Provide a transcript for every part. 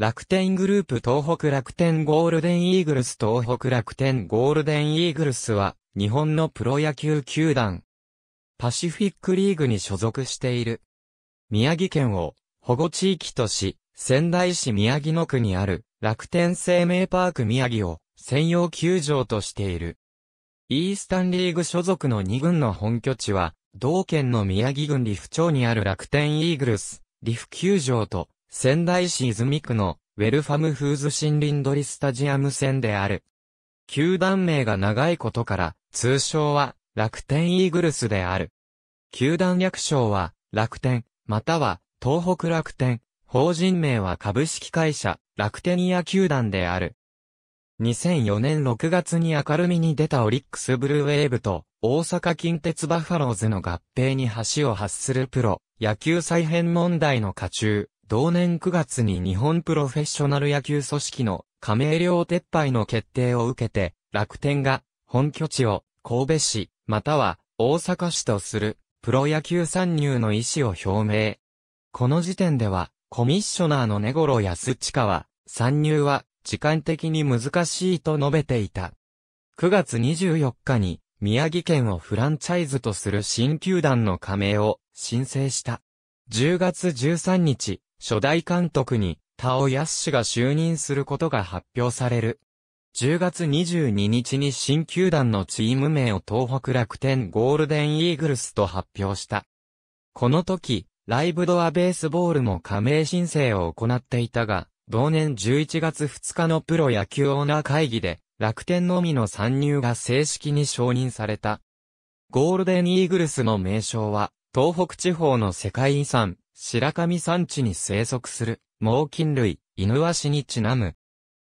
楽天グループ東北楽天ゴールデンイーグルス東北楽天ゴールデンイーグルスは日本のプロ野球球団パシフィックリーグに所属している宮城県を保護地域とし仙台市宮城野区にある楽天生命パーク宮城を専用球場としているイースタンリーグ所属の2軍の本拠地は同県の宮城郡利府町にある楽天イーグルス利府球場と仙台市泉区のウェルファムフーズ森林ドリスタジアム線である。球団名が長いことから、通称は楽天イーグルスである。球団略称は楽天、または東北楽天、法人名は株式会社楽天野球団である。2004年6月に明るみに出たオリックスブルーウェーブと大阪近鉄バファローズの合併に橋を発するプロ野球再編問題の下中、同年9月に日本プロフェッショナル野球組織の加盟料撤廃の決定を受けて、楽天が本拠地を神戸市または大阪市とするプロ野球参入の意思を表明。この時点ではコミッショナーの根頃安親は参入は時間的に難しいと述べていた。9月24日に宮城県をフランチャイズとする新球団の加盟を申請した。10月13日、初代監督に、田尾康氏が就任することが発表される。10月22日に新球団のチーム名を東北楽天ゴールデンイーグルスと発表した。この時、ライブドアベースボールも加盟申請を行っていたが、同年11月2日のプロ野球オーナー会議で、楽天のみの参入が正式に承認された。ゴールデンイーグルスの名称は、東北地方の世界遺産、白神山地に生息する猛禽類、イヌワシにちなむ。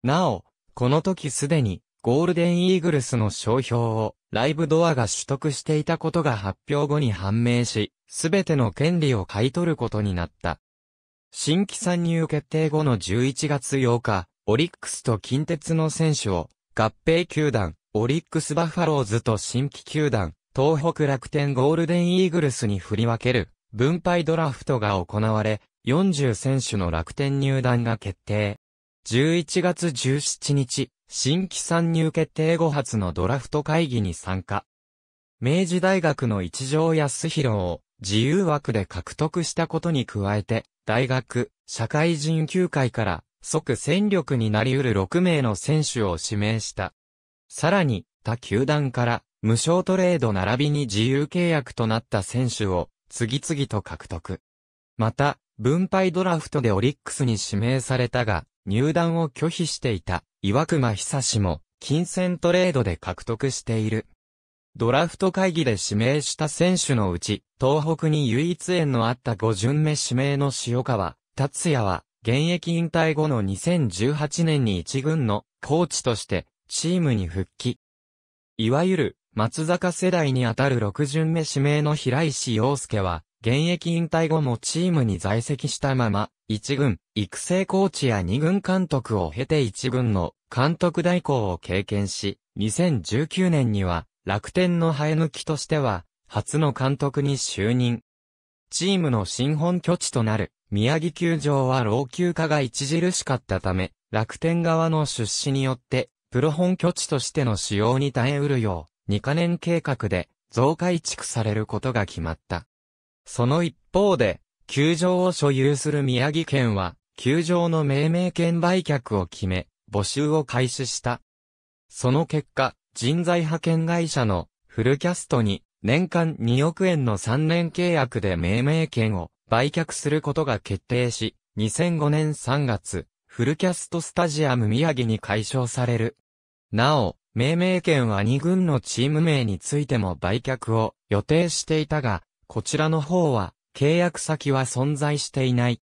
なお、この時すでにゴールデンイーグルスの商標をライブドアが取得していたことが発表後に判明し、すべての権利を買い取ることになった。新規参入決定後の11月8日、オリックスと近鉄の選手を合併球団、オリックスバファローズと新規球団、東北楽天ゴールデンイーグルスに振り分ける分配ドラフトが行われ、40選手の楽天入団が決定。11月17日、新規参入決定後発のドラフト会議に参加。明治大学の一条康弘を自由枠で獲得したことに加えて、大学、社会人球界から即戦力になり得る6名の選手を指名した。さらに、他球団から無償トレード並びに自由契約となった選手を次々と獲得。また、分配ドラフトでオリックスに指名されたが、入団を拒否していた岩隈久志も、金銭トレードで獲得している。ドラフト会議で指名した選手のうち、東北に唯一縁のあった5巡目指名の塩川、達也は、現役引退後の2018年に一軍のコーチとして、チームに復帰。いわゆる、松坂世代にあたる6巡目指名の平石洋介は、現役引退後もチームに在籍したまま、1軍、育成コーチや2軍監督を経て1軍の監督代行を経験し、2019年には楽天の生え抜きとしては、初の監督に就任。チームの新本拠地となる宮城球場は老朽化が著しかったため、楽天側の出資によって、プロ本拠地としての使用に耐えうるよう、2カ年計画で増改築されることが決まった。その一方で、球場を所有する宮城県は、球場の命名権売却を決め、募集を開始した。その結果、人材派遣会社のフルキャストに年間2億円の3年契約で命名権を売却することが決定し、2005年3月、フルキャストスタジアム宮城に解消される。なお、命名権は2軍のチーム名についても売却を予定していたが、こちらの方は契約先は存在していない。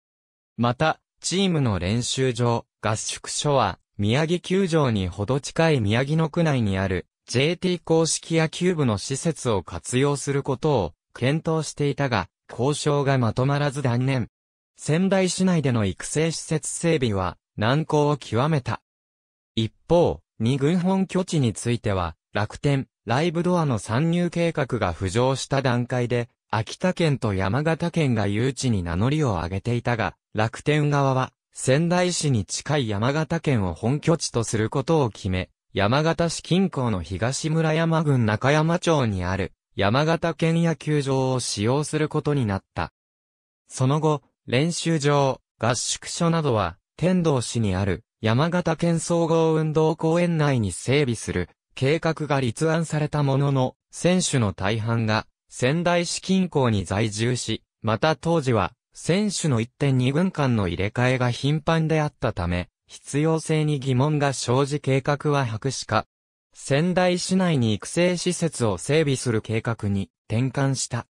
また、チームの練習場、合宿所は宮城球場にほど近い宮城野区内にある JT 公式野球部の施設を活用することを検討していたが、交渉がまとまらず断念。仙台市内での育成施設整備は難航を極めた。一方、2軍本拠地については、楽天、ライブドアの参入計画が浮上した段階で、秋田県と山形県が誘致に名乗りを上げていたが、楽天側は、仙台市に近い山形県を本拠地とすることを決め、山形市近郊の東村山郡中山町にある、山形県野球場を使用することになった。その後、練習場、合宿所などは、天童市にある、山形県総合運動公園内に整備する計画が立案されたものの、選手の大半が仙台市近郊に在住し、また当時は選手の1.2軍間の入れ替えが頻繁であったため、必要性に疑問が生じ計画は白紙化。仙台市内に育成施設を整備する計画に転換した。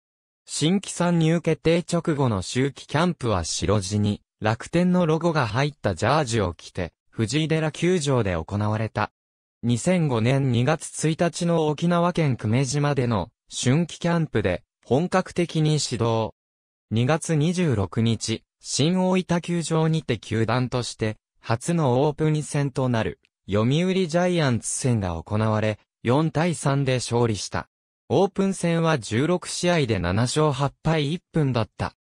新規参入決定直後の周期キャンプは白地に楽天のロゴが入ったジャージを着て藤井寺球場で行われた。2005年2月1日の沖縄県久米島での春季キャンプで本格的に始動。2月26日、新大分球場にて球団として初のオープン戦となる読売ジャイアンツ戦が行われ、4対3で勝利した。オープン戦は16試合で7勝8敗1分だった。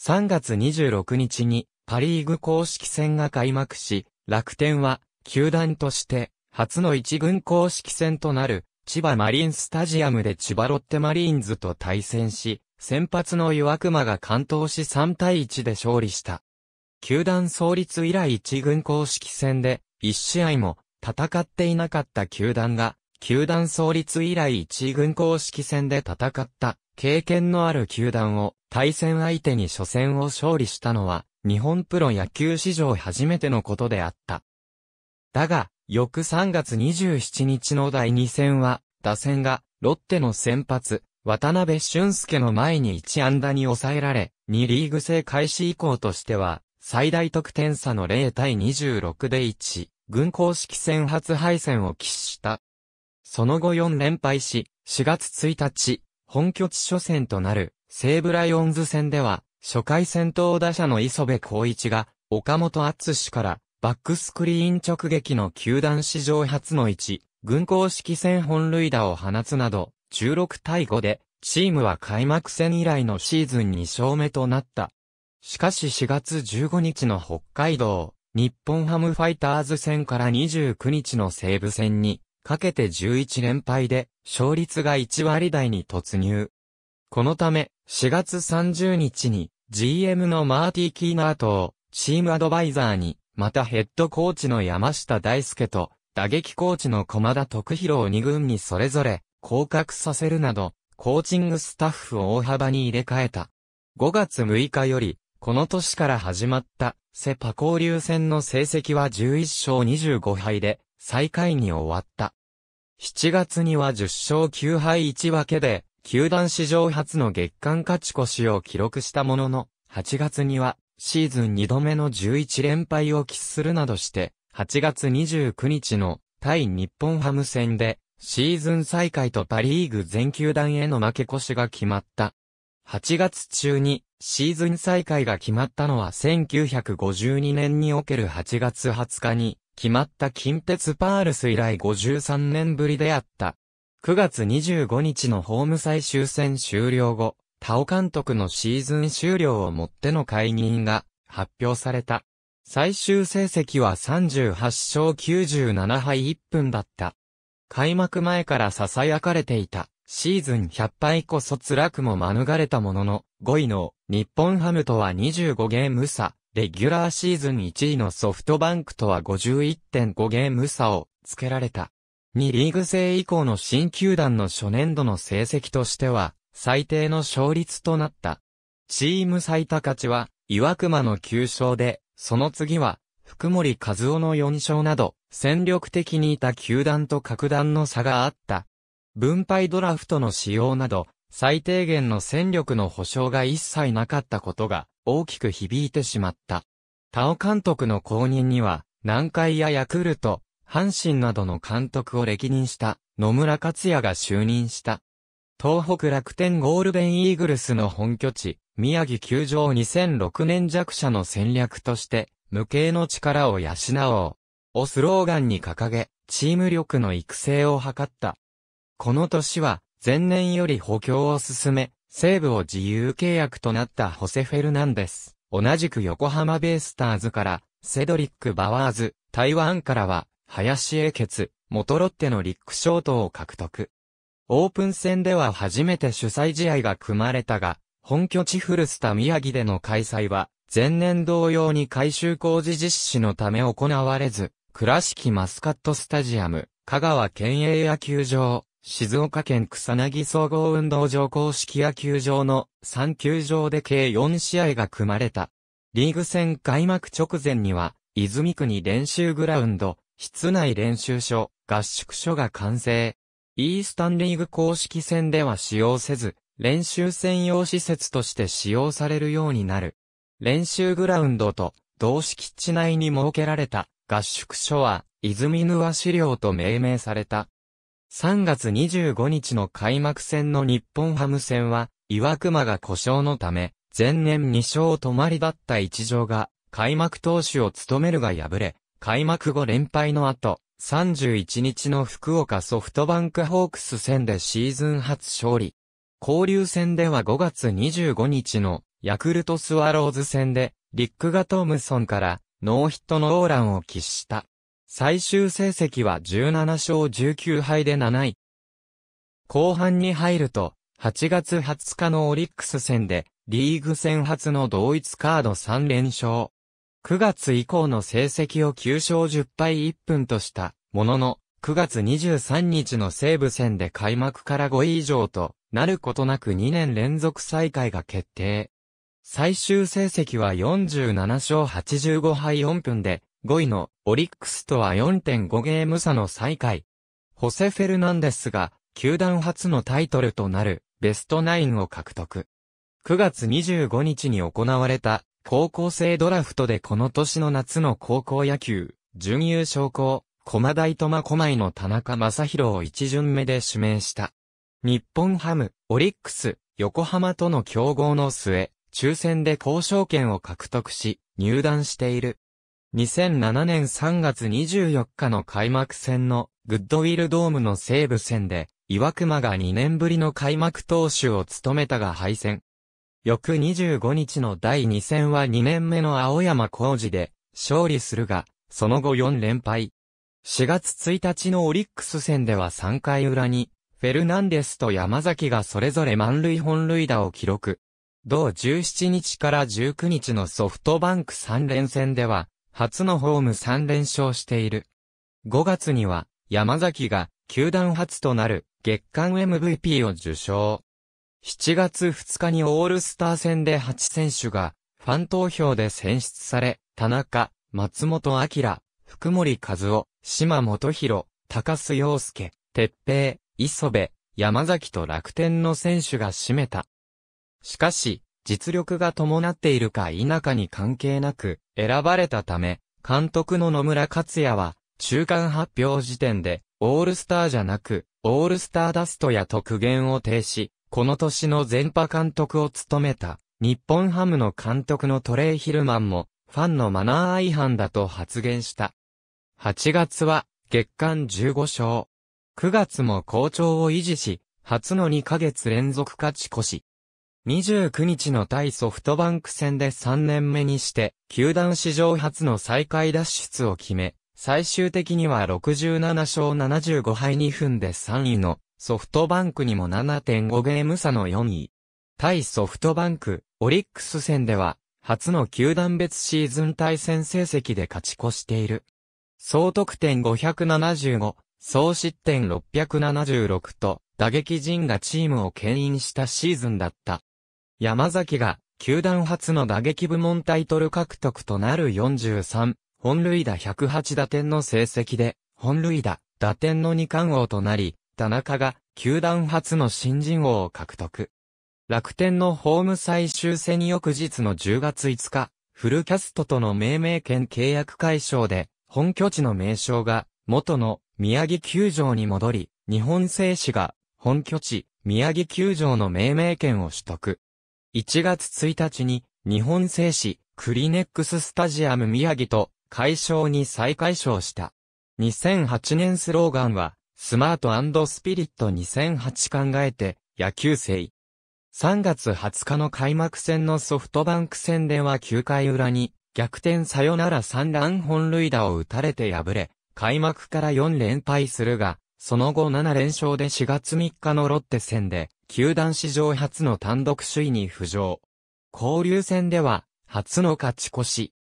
3月26日にパリーグ公式戦が開幕し、楽天は、球団として、初の一軍公式戦となる、千葉マリンスタジアムで千葉ロッテマリーンズと対戦し、先発の岩熊が関東し3対1で勝利した。球団創立以来一軍公式戦で、1試合も戦っていなかった球団が、球団創立以来一軍公式戦で戦った経験のある球団を対戦相手に初戦を勝利したのは日本プロ野球史上初めてのことであった。だが、翌3月27日の第2戦は、打線が、ロッテの先発、渡辺俊介の前に1安打に抑えられ、2リーグ制開始以降としては、最大得点差の0対26で1、軍公式戦初敗戦を喫した。その後4連敗し、4月1日、本拠地初戦となる、西武ライオンズ戦では、初回先頭打者の磯部光一が、岡本厚氏から、バックスクリーン直撃の球団史上初の1、軍公式戦本塁打を放つなど、16対5で、チームは開幕戦以来のシーズン2勝目となった。しかし4月15日の北海道、日本ハムファイターズ戦から29日の西武戦に、かけて11連敗で、勝率が1割台に突入。このため、4月30日に GM のマーティ・キーナーとチームアドバイザーに、またヘッドコーチの山下大輔と打撃コーチの駒田徳弘を2軍にそれぞれ降格させるなど、コーチングスタッフを大幅に入れ替えた。5月6日より、この年から始まったセパ交流戦の成績は11勝25敗で最下位に終わった。7月には10勝9敗1分けで球団史上初の月間勝ち越しを記録したものの、8月には、シーズン2度目の11連敗を喫するなどして、8月29日の対日本ハム戦で、シーズン再開とパリーグ全球団への負け越しが決まった。8月中にシーズン再開が決まったのは1952年における8月20日に決まった近鉄パールス以来53年ぶりであった。9月25日のホーム最終戦終了後、田尾監督のシーズン終了をもっての解任が発表された。最終成績は38勝97敗1分だった。開幕前から囁かれていた、シーズン100敗こそ辛くも免れたものの、5位の日本ハムとは25ゲーム差、レギュラーシーズン1位のソフトバンクとは51.5ゲーム差をつけられた。2リーグ制以降の新球団の初年度の成績としては、最低の勝率となった。チーム最多勝ちは、岩熊の9勝で、その次は、福森和夫の4勝など、戦力的にいた球団と格段の差があった。分配ドラフトの使用など、最低限の戦力の保障が一切なかったことが、大きく響いてしまった。田尾監督の後任には、南海やヤクルト、阪神などの監督を歴任した野村克也が就任した。東北楽天ゴールデンイーグルスの本拠地、宮城球場2006年弱者の戦略として、無形の力を養おう。をスローガンに掲げ、チーム力の育成を図った。この年は、前年より補強を進め、西部を自由契約となったホセ・フェルナンデス。同じく横浜ベイスターズから、セドリック・バワーズ、台湾からは、林英傑、元ロッテのリックショートを獲得。オープン戦では初めて主催試合が組まれたが、本拠地フルスタ宮城での開催は、前年同様に改修工事実施のため行われず、倉敷マスカットスタジアム、香川県営野球場、静岡県草薙総合運動場公式野球場の3球場で計4試合が組まれた。リーグ戦開幕直前には、泉区に練習グラウンド、室内練習所、合宿所が完成。イースタンリーグ公式戦では使用せず、練習専用施設として使用されるようになる。練習グラウンドと同敷地内に設けられた合宿所は、泉沼資料と命名された。3月25日の開幕戦の日本ハム戦は、岩熊が故障のため、前年2勝止まりだった一条が、開幕投手を務めるが敗れ、開幕後連敗の後、31日の福岡ソフトバンクホークス戦でシーズン初勝利。交流戦では5月25日のヤクルトスワローズ戦で、リックガトムソンからノーヒットノーランを喫した。最終成績は17勝19敗で7位。後半に入ると、8月20日のオリックス戦で、リーグ戦初の同一カード3連勝。9月以降の成績を9勝10敗1分としたものの、9月23日の西武戦で開幕から5位以上となることなく2年連続再開が決定。最終成績は47勝85敗4分で、5位のオリックスとは4.5ゲーム差の再開。ホセ・フェルナンデスが、球団初のタイトルとなるベストナインを獲得。9月25日に行われた高校生ドラフトでこの年の夏の高校野球、準優勝校、駒大苫小牧の田中正宏を一巡目で指名した。日本ハム、オリックス、横浜との競合の末、抽選で交渉権を獲得し、入団している。2007年3月24日の開幕戦のグッドウィルドームの西部戦で、岩熊が2年ぶりの開幕投手を務めたが敗戦。翌25日の第2戦は2年目の青山工事で勝利するが、その後4連敗。4月1日のオリックス戦では3回裏に、フェルナンデスと山崎がそれぞれ満塁本塁打を記録。同17日から19日のソフトバンク3連戦では、初のホーム3連勝している。5月には、山崎が、球団初となる、月間 MVP を受賞。7月2日にオールスター戦で8選手が、ファン投票で選出され、田中、松本明、福森和夫、島本博、高須洋介、鉄平、磯部、山崎と楽天の選手が占めた。しかし、実力が伴っているか否かに関係なく、選ばれたため、監督の野村克也は、中間発表時点で、オールスターじゃなく、オールスターダストや特言を停止、この年の全波監督を務めた、日本ハムの監督のトレイ・ヒルマンも、ファンのマナー違反だと発言した。8月は、月間15勝。9月も好調を維持し、初の2ヶ月連続勝ち越し。29日の対ソフトバンク戦で3年目にして、球団史上初の再開脱出を決め、最終的には67勝75敗2分で3位のソフトバンクにも7.5ゲーム差の4位。対ソフトバンク、オリックス戦では、初の球団別シーズン対戦成績で勝ち越している。総得点575、総失点676と、打撃陣がチームを牽引したシーズンだった。山崎が、球団初の打撃部門タイトル獲得となる43、本塁打108打点の成績で、本塁打、打点の2冠王となり、田中が球団初の新人王を獲得。楽天のホーム最終戦翌日の10月5日、フルキャストとの命名権契約解消で、本拠地の名称が元の宮城球場に戻り、日本製紙が本拠地宮城球場の命名権を取得。1月1日に日本製紙クリネックススタジアム宮城と解消に再解消した。2008年スローガンはスマートスピリット2008考えて、野球生。3月20日の開幕戦のソフトバンク戦では9回裏に、逆転さよなら3ラン本塁打を打たれて敗れ、開幕から4連敗するが、その後7連勝で4月3日のロッテ戦で、球団史上初の単独首位に浮上。交流戦では、初の勝ち越し。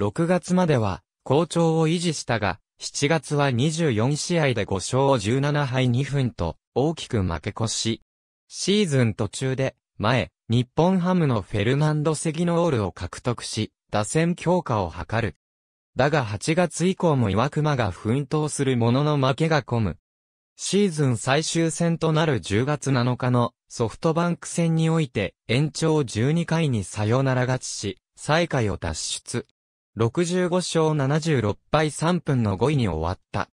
6月までは、好調を維持したが、7月は24試合で5勝17敗2分と大きく負け越し、シーズン途中で前、日本ハムのフェルナンド・セギノールを獲得し、打線強化を図る。だが8月以降も岩熊が奮闘するものの負けが込む。シーズン最終戦となる10月7日のソフトバンク戦において延長12回にサヨナラ勝ちし、最下位を脱出。65勝76敗3分の5位に終わった。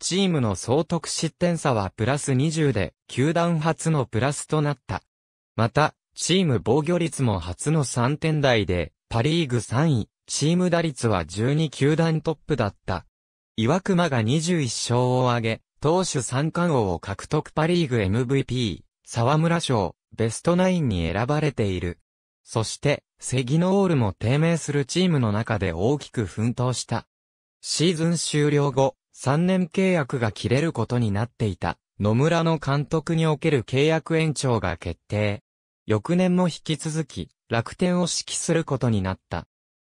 チームの総得失点差はプラス20で、球団初のプラスとなった。また、チーム防御率も初の3点台で、パリーグ3位、チーム打率は12球団トップだった。岩熊が21勝を挙げ、投手三冠王を獲得パリーグ MVP、沢村賞、ベストナインに選ばれている。そして、セギノールも低迷するチームの中で大きく奮闘した。シーズン終了後、3年契約が切れることになっていた野村の監督における契約延長が決定。翌年も引き続き楽天を指揮することになった。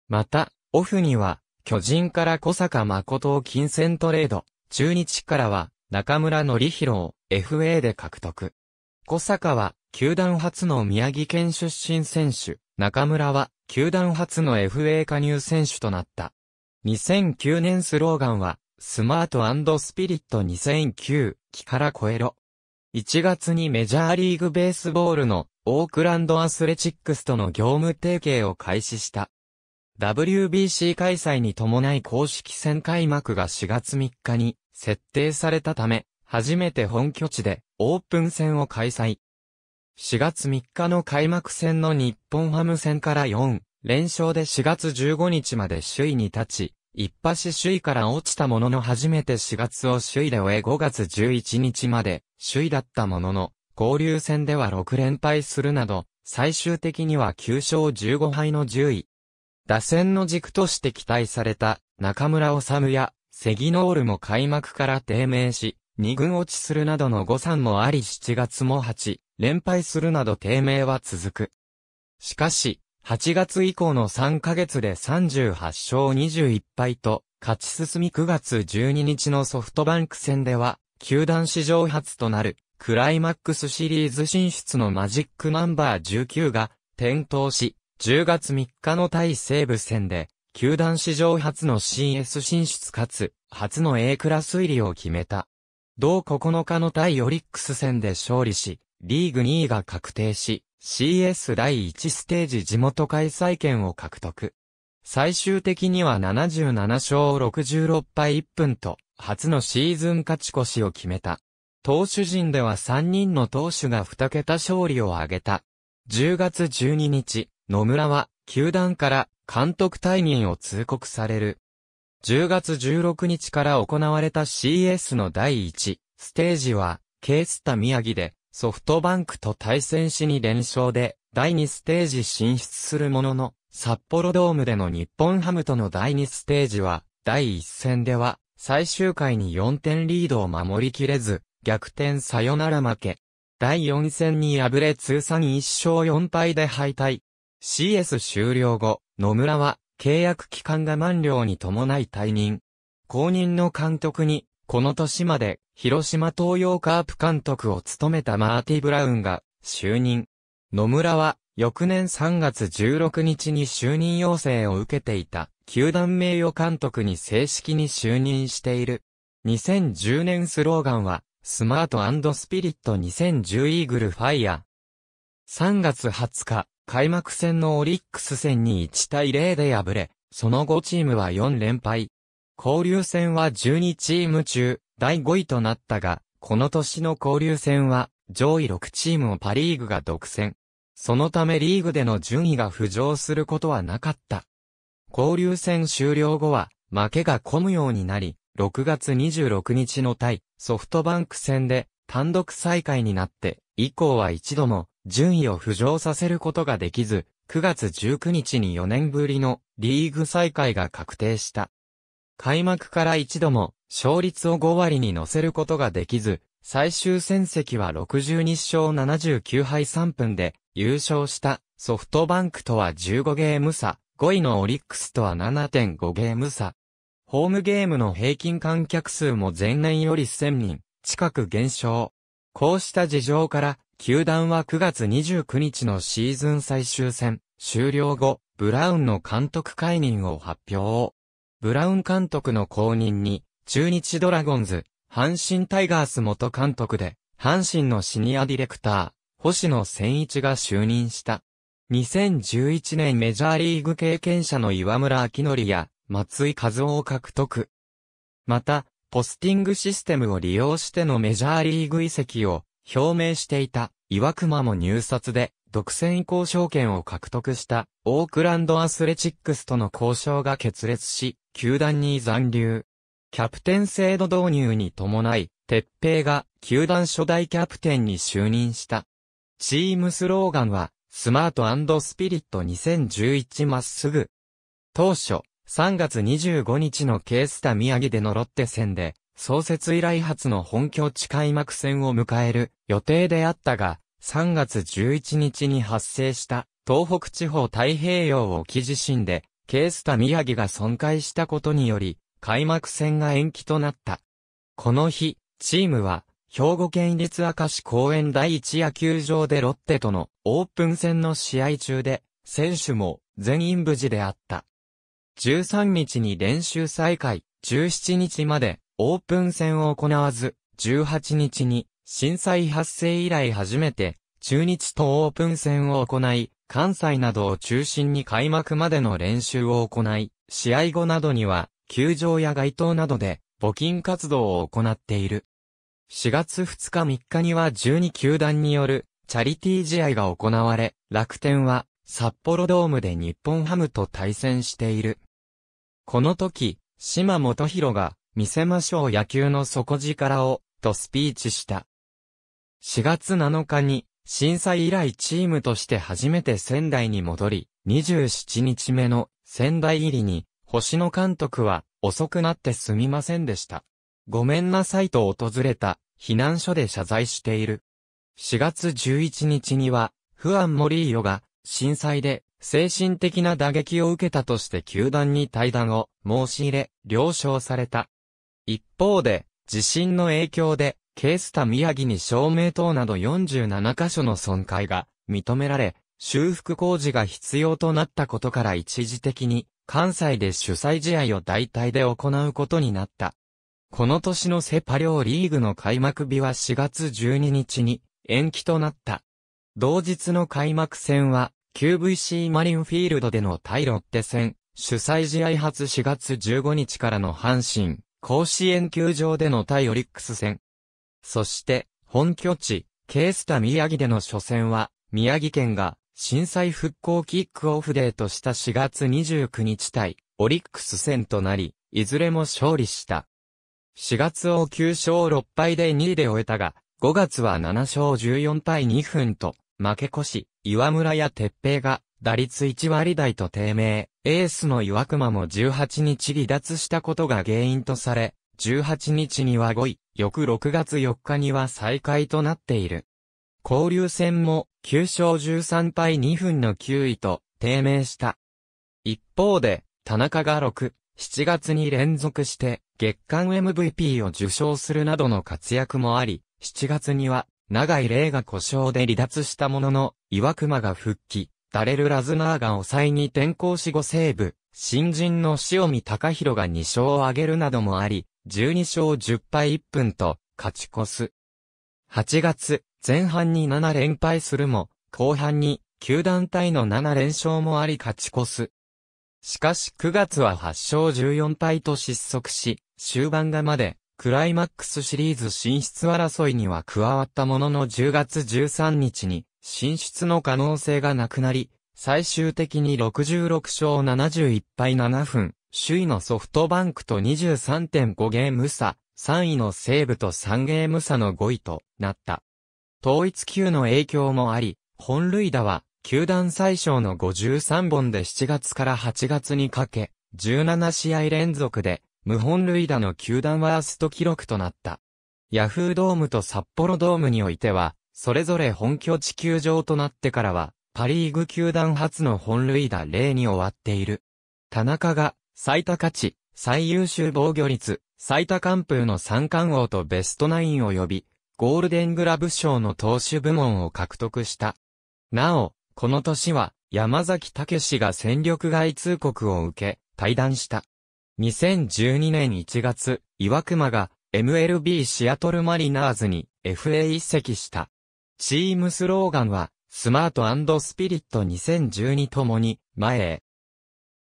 また、オフには巨人から小坂誠を金銭トレード、中日からは中村則弘を FA で獲得。小坂は、球団初の宮城県出身選手、中村は、球団初の FA 加入選手となった。2009年スローガンは、スマートスピリット2009、木原超えろ。1月にメジャーリーグベースボールのオークランドアスレチックスとの業務提携を開始した。WBC 開催に伴い公式戦開幕が4月3日に設定されたため、初めて本拠地でオープン戦を開催。4月3日の開幕戦の日本ハム戦から4連勝で4月15日まで首位に立ち、一発首位から落ちたものの初めて4月を首位で終え5月11日まで首位だったものの、交流戦では6連敗するなど、最終的には9勝15敗の10位。打線の軸として期待された中村治や関ノールも開幕から低迷し、2軍落ちするなどの誤算もあり7月も8、連敗するなど低迷は続く。しかし、8月以降の3ヶ月で38勝21敗と、勝ち進み9月12日のソフトバンク戦では、球団史上初となる、クライマックスシリーズ進出のマジックナンバー19が、点灯し、10月3日の対西武戦で、球団史上初の CS 進出かつ、初の A クラス入りを決めた。同9日の対オリックス戦で勝利し、リーグ2位が確定し、CS 第1ステージ地元開催権を獲得。最終的には77勝66敗1分と、初のシーズン勝ち越しを決めた。投手陣では3人の投手が2桁勝利を挙げた。10月12日、野村は、球団から監督退任を通告される。10月16日から行われた CS の第1ステージは、ケースタ宮城でソフトバンクと対戦しに連勝で第2ステージ進出するものの、札幌ドームでの日本ハムとの第2ステージは、第1戦では最終回に4点リードを守りきれず、逆転サヨナラ負け。第4戦に敗れ通算1勝4敗で敗退。CS 終了後、野村は契約期間が満了に伴い退任。後任の監督に、この年まで、広島東洋カープ監督を務めたマーティ・ブラウンが、就任。野村は、翌年3月16日に就任要請を受けていた、球団名誉監督に正式に就任している。2010年スローガンは、スマートスピリット2010イーグルファイア。3月20日、開幕戦のオリックス戦に1対0で敗れ、その後チームは4連敗。交流戦は12チーム中、第5位となったが、この年の交流戦は、上位6チームをパリーグが独占。そのためリーグでの順位が浮上することはなかった。交流戦終了後は、負けが込むようになり、6月26日の対ソフトバンク戦で単独再開になって、以降は一度も順位を浮上させることができず、9月19日に4年ぶりのリーグ再開が確定した。開幕から一度も勝率を5割に乗せることができず、最終戦績は62勝79敗3分で優勝したソフトバンクとは15ゲーム差、5位のオリックスとは7.5ゲーム差。ホームゲームの平均観客数も前年より1000人近く減少。こうした事情から球団は9月29日のシーズン最終戦、終了後、ブラウンの監督解任を発表。ブラウン監督の後任に、中日ドラゴンズ、阪神タイガース元監督で、阪神のシニアディレクター、星野千一が就任した。2011年メジャーリーグ経験者の岩村明則や松井和夫を獲得。また、ポスティングシステムを利用してのメジャーリーグ移籍を表明していた岩熊も入札で独占移行証券を獲得したオークランドアスレチックスとの交渉が決裂し、球団に残留。キャプテン制度導入に伴い、鉄平が球団初代キャプテンに就任した。チームスローガンは、スマートスピリット2011まっすぐ。当初、3月25日のケースタ宮城でのロッテ戦で、創設以来初の本拠地開幕戦を迎える予定であったが、3月11日に発生した東北地方太平洋沖地震で、ケースタ宮城が損壊したことにより、開幕戦が延期となった。この日、チームは、兵庫県立明石公園第一野球場でロッテとのオープン戦の試合中で、選手も全員無事であった。13日に練習再開、17日までオープン戦を行わず、18日に震災発生以来初めて中日とオープン戦を行い、関西などを中心に開幕までの練習を行い、試合後などには球場や街頭などで募金活動を行っている。4月2日3日には12球団によるチャリティー試合が行われ、楽天は札幌ドームで日本ハムと対戦している。この時、島本博が見せましょう野球の底力を、とスピーチした。4月7日に、震災以来チームとして初めて仙台に戻り、27日目の仙台入りに、星野監督は遅くなってすみませんでした。ごめんなさいと訪れた避難所で謝罪している。4月11日には、フアン・モリーヨが震災で精神的な打撃を受けたとして球団に対談を申し入れ、了承された。一方で、地震の影響で、ケースタ宮城に照明塔など47箇所の損壊が認められ、修復工事が必要となったことから一時的に関西で主催試合を代替で行うことになった。この年のセパ両リーグの開幕日は4月12日に延期となった。同日の開幕戦は QVC マリンフィールドでの対ロッテ戦、主催試合初4月15日からの阪神、甲子園球場での対オリックス戦。そして、本拠地、ケースタ宮城での初戦は、宮城県が震災復興キックオフデーとした4月29日対、オリックス戦となり、いずれも勝利した。4月を9勝6敗で2位で終えたが、5月は7勝14対2分と、負け越し、岩村や鉄平が打率1割台と低迷、エースの岩熊も18日離脱したことが原因とされ、18日には5位、翌6月4日には再開となっている。交流戦も9勝13敗2分の9位と低迷した。一方で、田中が6、7月に連続して月間 MVP を受賞するなどの活躍もあり、7月には長井玲が故障で離脱したものの、岩熊が復帰、ダレル・ラズナーが抑えに転向し5セーブ、新人の塩見隆弘が2勝を挙げるなどもあり、12勝10敗1分と、勝ち越す。8月、前半に7連敗するも、後半に、球団体の7連勝もあり勝ち越す。しかし9月は8勝14敗と失速し、終盤がまで、クライマックスシリーズ進出争いには加わったものの10月13日に、進出の可能性がなくなり、最終的に66勝71敗7分、首位のソフトバンクと23.5ゲーム差、3位の西武と3ゲーム差の5位となった。統一級の影響もあり、本塁打は、球団最小の53本で7月から8月にかけ、17試合連続で、無本塁打の球団ワースト記録となった。ヤフードームと札幌ドームにおいては、それぞれ本拠地球場となってからは、パリーグ球団初の本塁打例に終わっている。田中が、最多勝ち、最優秀防御率、最多完封の三冠王とベストナインを呼び、ゴールデングラブ賞の投手部門を獲得した。なお、この年は、山崎武史が戦力外通告を受け、対談した。2012年1月、岩熊が MLB シアトルマリナーズに FA 移籍した。チームスローガンは、スマートスピリット2012ともに、前へ。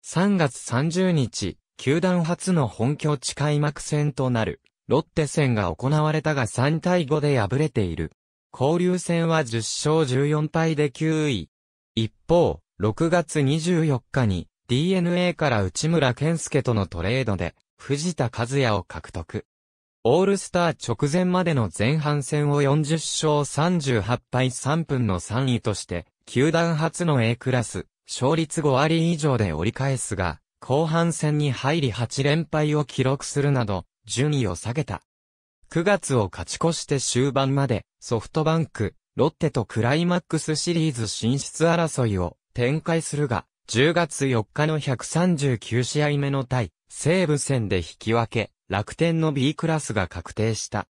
3月30日、球団初の本拠地開幕戦となる、ロッテ戦が行われたが3対5で敗れている。交流戦は10勝14敗で9位。一方、6月24日に DNA から内村健介とのトレードで藤田和也を獲得。オールスター直前までの前半戦を40勝38敗3分の3位として、球団初の A クラス、勝率5割以上で折り返すが、後半戦に入り8連敗を記録するなど、順位を下げた。9月を勝ち越して終盤まで、ソフトバンク、ロッテとクライマックスシリーズ進出争いを展開するが、10月4日の139試合目の対、西武戦で引き分け、楽天の B クラスが確定した。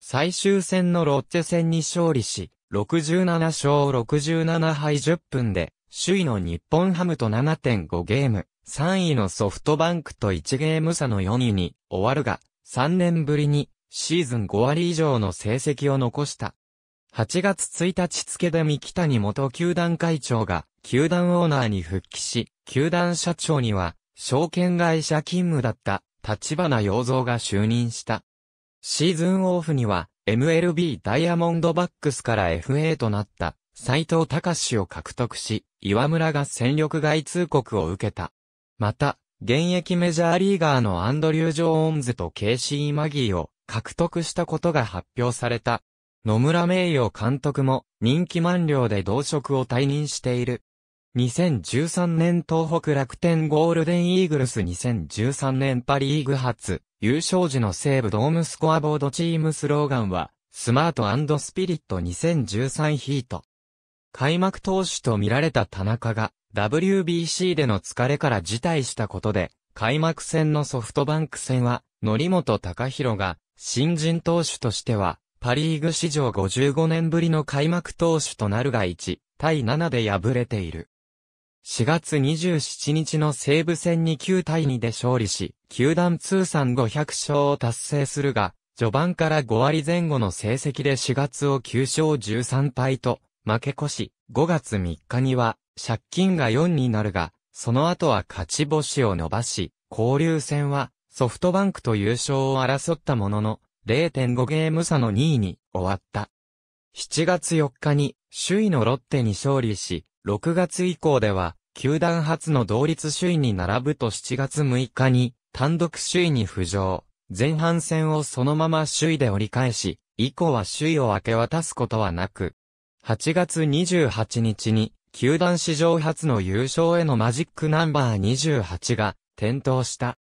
最終戦のロッテ戦に勝利し、67勝67敗10分で、首位の日本ハムと7.5ゲーム、3位のソフトバンクと1ゲーム差の4位に終わるが、3年ぶりにシーズン5割以上の成績を残した。8月1日付で三木谷元球団会長が球団オーナーに復帰し、球団社長には証券会社勤務だった立花洋造が就任した。シーズンオフには、MLB ダイヤモンドバックスから FA となった、斎藤隆史を獲得し、岩村が戦力外通告を受けた。また、現役メジャーリーガーのアンドリュー・ジョーンズとケイシー・マギーを獲得したことが発表された。野村名誉監督も人気満了で同職を退任している。2013年東北楽天ゴールデンイーグルス2013年パリーグ初優勝時の西武ドームスコアボードチームスローガンはスマートスピリット2013ヒート。開幕投手と見られた田中が WBC での疲れから辞退したことで開幕戦のソフトバンク戦は則本隆弘が新人投手としてはパリーグ史上55年ぶりの開幕投手となるが1対7で敗れている。4月27日の西武戦に9対2で勝利し、球団通算500勝を達成するが、序盤から5割前後の成績で4月を9勝13敗と、負け越し、5月3日には、借金が4になるが、その後は勝ち星を伸ばし、交流戦は、ソフトバンクと優勝を争ったものの、0.5ゲーム差の2位に終わった。7月4日に、首位のロッテに勝利し、6月以降では、球団初の同率首位に並ぶと7月6日に、単独首位に浮上。前半戦をそのまま首位で折り返し、以降は首位を明け渡すことはなく、8月28日に、球団史上初の優勝へのマジックナンバー28が、点灯した。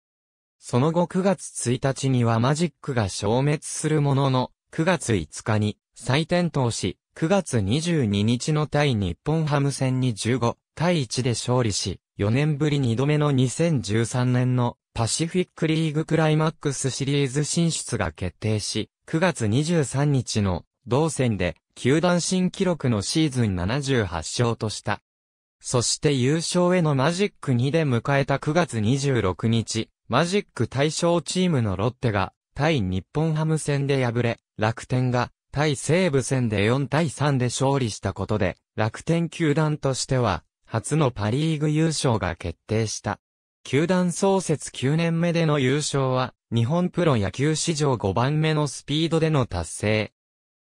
その後9月1日にはマジックが消滅するものの、9月5日に再点灯し、9月22日の対日本ハム戦に15対1で勝利し、4年ぶり2度目の2013年のパシフィックリーグクライマックスシリーズ進出が決定し、9月23日の同戦で球団新記録のシーズン78勝とした。そして優勝へのマジック2で迎えた9月26日、マジック対象チームのロッテが対日本ハム戦で敗れ、楽天が対西武戦で4対3で勝利したことで、楽天球団としては、初のパリーグ優勝が決定した。球団創設9年目での優勝は、日本プロ野球史上5番目のスピードでの達成。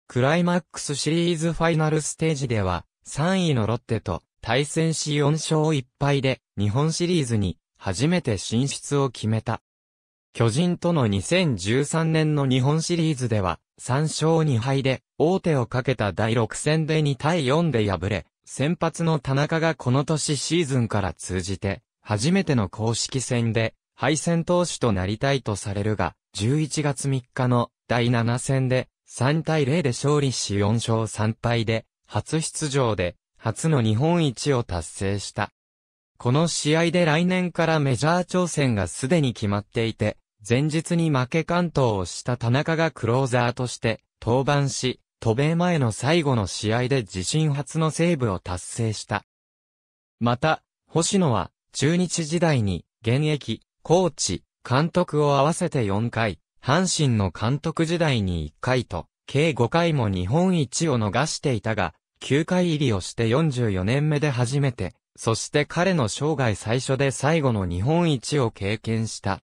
クライマックスシリーズファイナルステージでは、3位のロッテと対戦し4勝1敗で、日本シリーズに初めて進出を決めた。巨人との2013年の日本シリーズでは、3勝2敗で、王手をかけた第6戦で2対4で敗れ、先発の田中がこの年シーズンから通じて、初めての公式戦で、敗戦投手となりたいとされるが、11月3日の第7戦で、3対0で勝利し4勝3敗で、初出場で、初の日本一を達成した。この試合で来年からメジャー挑戦がすでに決まっていて、前日に負け関東をした田中がクローザーとして登板し、渡米前の最後の試合で自身初のセーブを達成した。また、星野は中日時代に現役、コーチ、監督を合わせて4回、阪神の監督時代に1回と、計5回も日本一を逃していたが、9回入りをして44年目で初めて、そして彼の生涯最初で最後の日本一を経験した。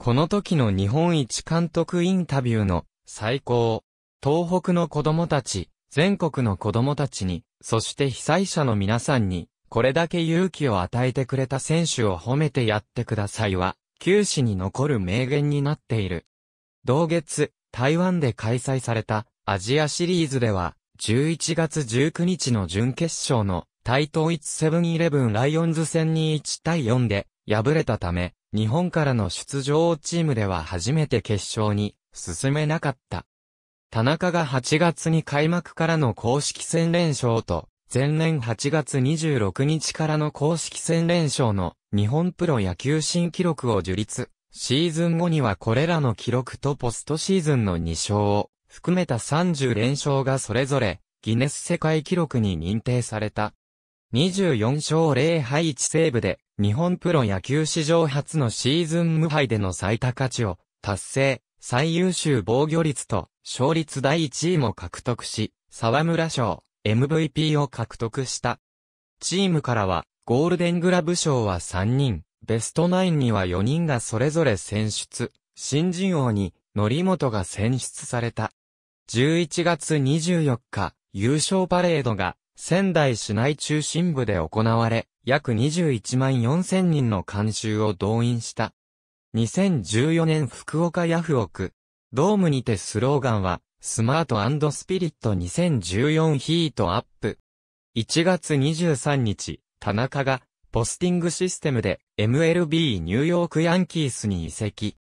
この時の日本一監督インタビューの最高、東北の子供たち、全国の子供たちに、そして被災者の皆さんに、これだけ勇気を与えてくれた選手を褒めてやってくださいは、九死に残る名言になっている。同月、台湾で開催されたアジアシリーズでは、11月19日の準決勝の対統一セブンイレブンライオンズ戦に1対4で敗れたため、日本からの出場チームでは初めて決勝に進めなかった。田中が8月に開幕からの公式戦連勝と、前年8月26日からの公式戦連勝の日本プロ野球新記録を樹立。シーズン後にはこれらの記録とポストシーズンの2勝を含めた30連勝がそれぞれギネス世界記録に認定された。24勝0敗1セーブで、日本プロ野球史上初のシーズン無敗での最多勝ちを達成、最優秀防御率と勝率第1位も獲得し、沢村賞、MVP を獲得した。チームからは、ゴールデングラブ賞は3人、ベストナインには4人がそれぞれ選出、新人王に、則本が選出された。11月24日、優勝パレードが仙台市内中心部で行われ、約21万4千人の監修を動員した。2014年福岡ヤフオク。ドームにてスローガンは、スマートスピリット2014ヒートアップ。1月23日、田中が、ポスティングシステムで MLB ニューヨークヤンキースに移籍。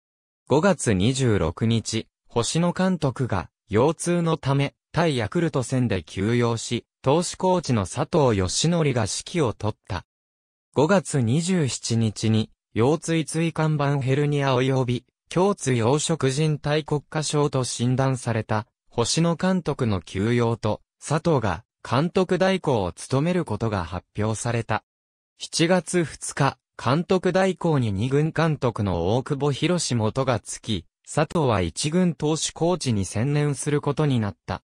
5月26日、星野監督が腰痛のため対ヤクルト戦で休養し、投手コーチの佐藤義則が指揮を取った。5月27日に、腰椎椎間板ヘルニア及び、胸椎養殖人体国家症と診断された、星野監督の休養と、佐藤が監督代行を務めることが発表された。7月2日、監督代行に2軍監督の大久保博士元がつき、佐藤は1軍投手コーチに専念することになった。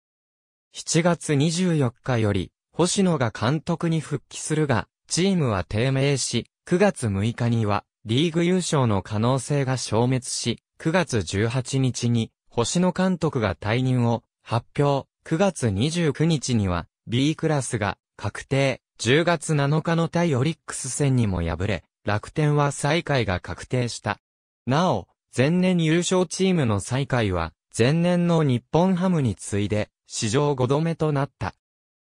7月24日より、星野が監督に復帰するが、チームは低迷し、9月6日には、リーグ優勝の可能性が消滅し、9月18日に、星野監督が退任を発表、9月29日には、B クラスが確定、10月7日の対オリックス戦にも敗れ、楽天は最下位が確定した。なお、前年優勝チームの最下位は、前年の日本ハムに次いで、史上5度目となった。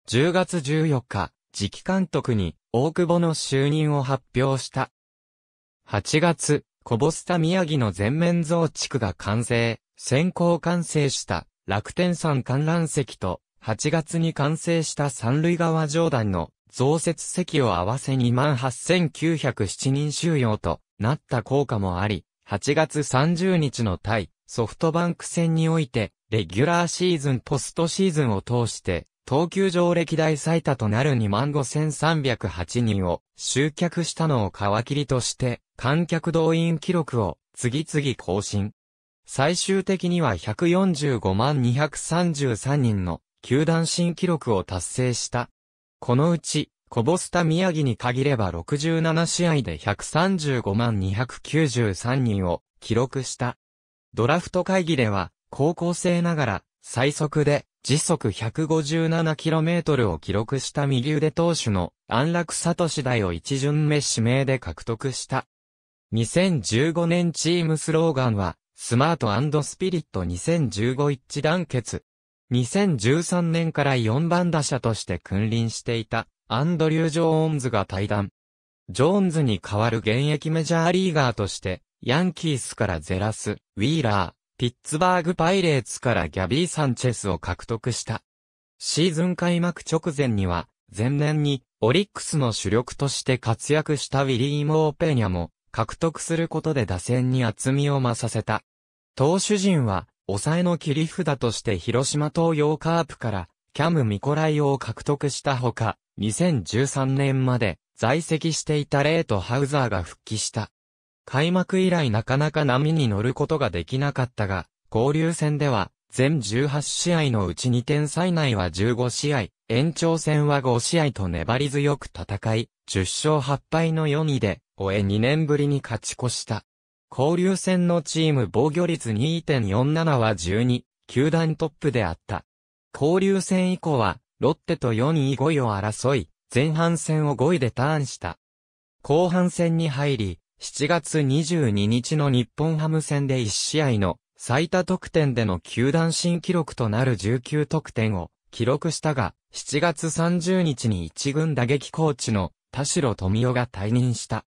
10月14日、次期監督に大久保の就任を発表した。8月、コボスタ宮城の全面増築が完成、先行完成した楽天山観覧席と8月に完成した三塁側上段の増設席を合わせ28,907人収容となった効果もあり、8月30日の対ソフトバンク戦においてレギュラーシーズンポストシーズンを通して、投球上歴代最多となる25,308人を集客したのを皮切りとして、観客動員記録を次々更新。最終的には145万233人の球団新記録を達成した。このうち、コボスタ宮城に限れば67試合で135万293人を記録した。ドラフト会議では、高校生ながら、最速で、時速 157km を記録した右腕投手の安楽聡大を一巡目指名で獲得した。2015年チームスローガンは、スマートスピリット2015一致団結。2013年から4番打者として君臨していたアンドリュー・ジョーンズが対談。ジョーンズに代わる現役メジャーリーガーとして、ヤンキースからゼラス、ウィーラー、ピッツバーグパイレーツからギャビー・サンチェスを獲得した。シーズン開幕直前には、前年にオリックスの主力として活躍したウィリーモ・ー・ペニャも獲得することで打線に厚みを増させた。投手陣は抑えの切り札として広島東洋カープからキャム・ミコライオを獲得したほか、2013年まで在籍していたレート・ハウザーが復帰した。開幕以来なかなか波に乗ることができなかったが、交流戦では、全18試合のうち2点最内は15試合、延長戦は5試合と粘り強く戦い、10勝8敗の4位で、終え2年ぶりに勝ち越した。交流戦のチーム防御率2.47は12、球団トップであった。交流戦以降は、ロッテと4位5位を争い、前半戦を5位でターンした。後半戦に入り、7月22日の日本ハム戦で1試合の最多得点での球団新記録となる19得点を記録したが、7月30日に一軍打撃コーチの田代富夫が退任した。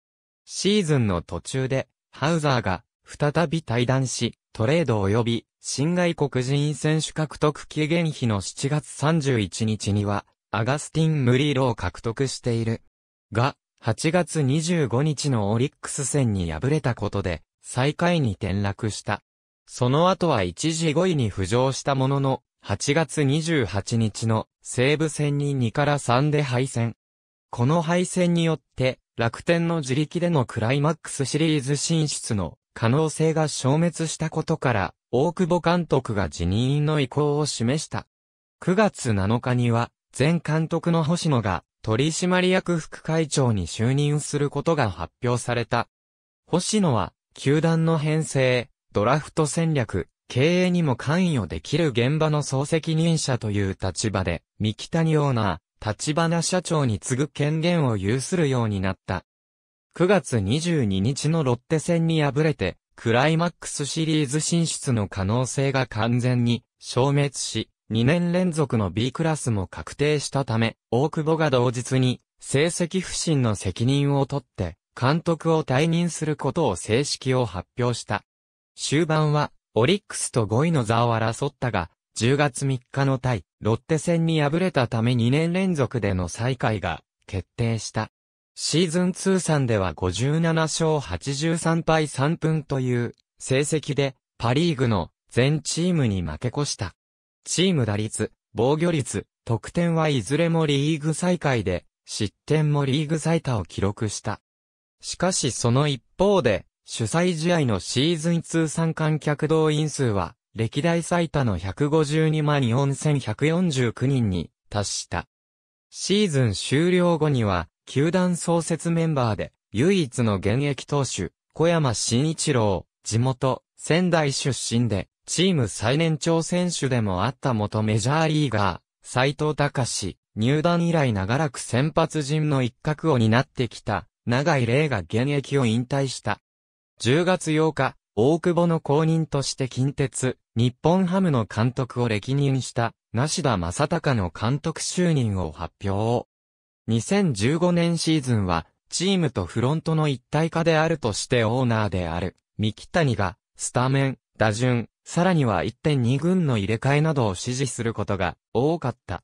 シーズンの途中で、ハウザーが再び退団し、トレード及び新外国人選手獲得期限日の7月31日には、アガスティン・ムリーロを獲得している。が、8月25日のオリックス戦に敗れたことで、最下位に転落した。その後は一時5位に浮上したものの、8月28日の西武戦に2から3で敗戦。この敗戦によって、楽天の自力でのクライマックスシリーズ進出の可能性が消滅したことから、大久保監督が辞任の意向を示した。9月7日には、前監督の星野が取締役副会長に就任することが発表された。星野は、球団の編成、ドラフト戦略、経営にも関与できる現場の総責任者という立場で、三木谷オーナー、立花社長に次ぐ権限を有するようになった。9月22日のロッテ戦に敗れて、クライマックスシリーズ進出の可能性が完全に消滅し、2年連続の B クラスも確定したため、大久保が同日に、成績不振の責任を取って、監督を退任することを正式を発表した。終盤は、オリックスと5位の座を争ったが、10月3日の対、ロッテ戦に敗れたため2年連続での再開が決定した。シーズン通算では57勝83敗3分という成績でパリーグの全チームに負け越した。チーム打率、防御率、得点はいずれもリーグ最下位で、失点もリーグ最多を記録した。しかしその一方で、主催試合のシーズン通算観客動員数は、歴代最多の152万4149人に達した。シーズン終了後には、球団創設メンバーで、唯一の現役投手、小山慎一郎、地元、仙台出身で、チーム最年長選手でもあった元メジャーリーガー、斎藤隆、入団以来長らく先発陣の一角を担ってきた、長井玲が現役を引退した。10月8日、大久保の後任として近鉄、日本ハムの監督を歴任した、梨田正隆の監督就任を発表。2015年シーズンは、チームとフロントの一体化であるとしてオーナーである、三木谷が、スタメン、打順、さらには1.2軍の入れ替えなどを指示することが多かった。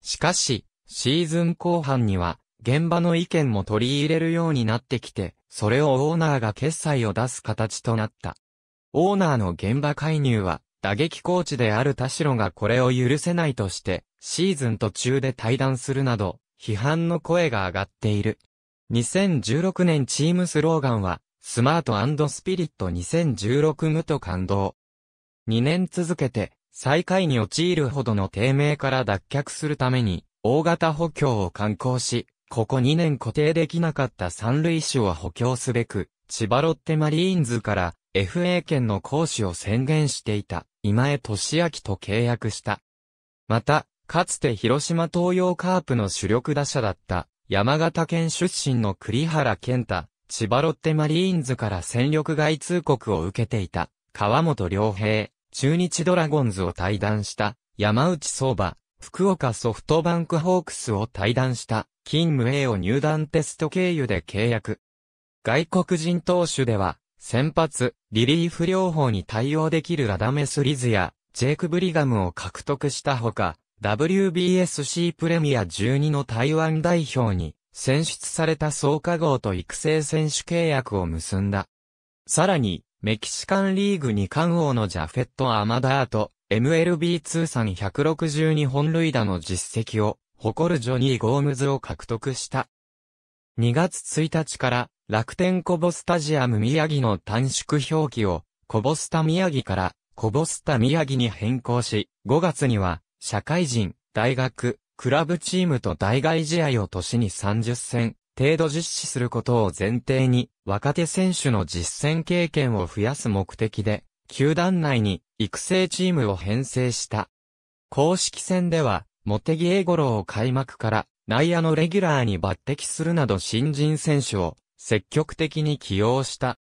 しかし、シーズン後半には、現場の意見も取り入れるようになってきて、それをオーナーが決裁を出す形となった。オーナーの現場介入は、打撃コーチである田代がこれを許せないとして、シーズン途中で退団するなど、批判の声が上がっている。2016年チームスローガンは、スマートスピリット2016ムと感動。2年続けて最下位に陥るほどの低迷から脱却するために、大型補強を敢行し、ここ2年固定できなかった三塁手を補強すべく、千葉ロッテマリーンズから FA 権の行使を宣言していた今江俊明と契約した。また、かつて広島東洋カープの主力打者だった山形県出身の栗原健太、千葉ロッテマリーンズから戦力外通告を受けていた川本良平、中日ドラゴンズを退団した山内相場、福岡ソフトバンクホークスを退団した金無 A を入団テスト経由で契約。外国人投手では先発、リリーフ療法に対応できるラダメス・リズやジェイク・ブリガムを獲得したほか、WBSC プレミア12の台湾代表に選出された総加号と育成選手契約を結んだ。さらに、メキシカンリーグ2冠王のジャフェット・アマダーと、MLB 通算162本塁打の実績を誇るジョニー・ゴームズを獲得した。2月1日から楽天コボスタジアム宮城の短縮表記をコボスタ宮城からコボスタ宮城に変更し、5月には社会人、大学、クラブチームと大外試合を年に30戦、程度実施することを前提に、若手選手の実践経験を増やす目的で、球団内に育成チームを編成した。公式戦では、茂木英五郎を開幕から内野のレギュラーに抜擢するなど新人選手を積極的に起用した。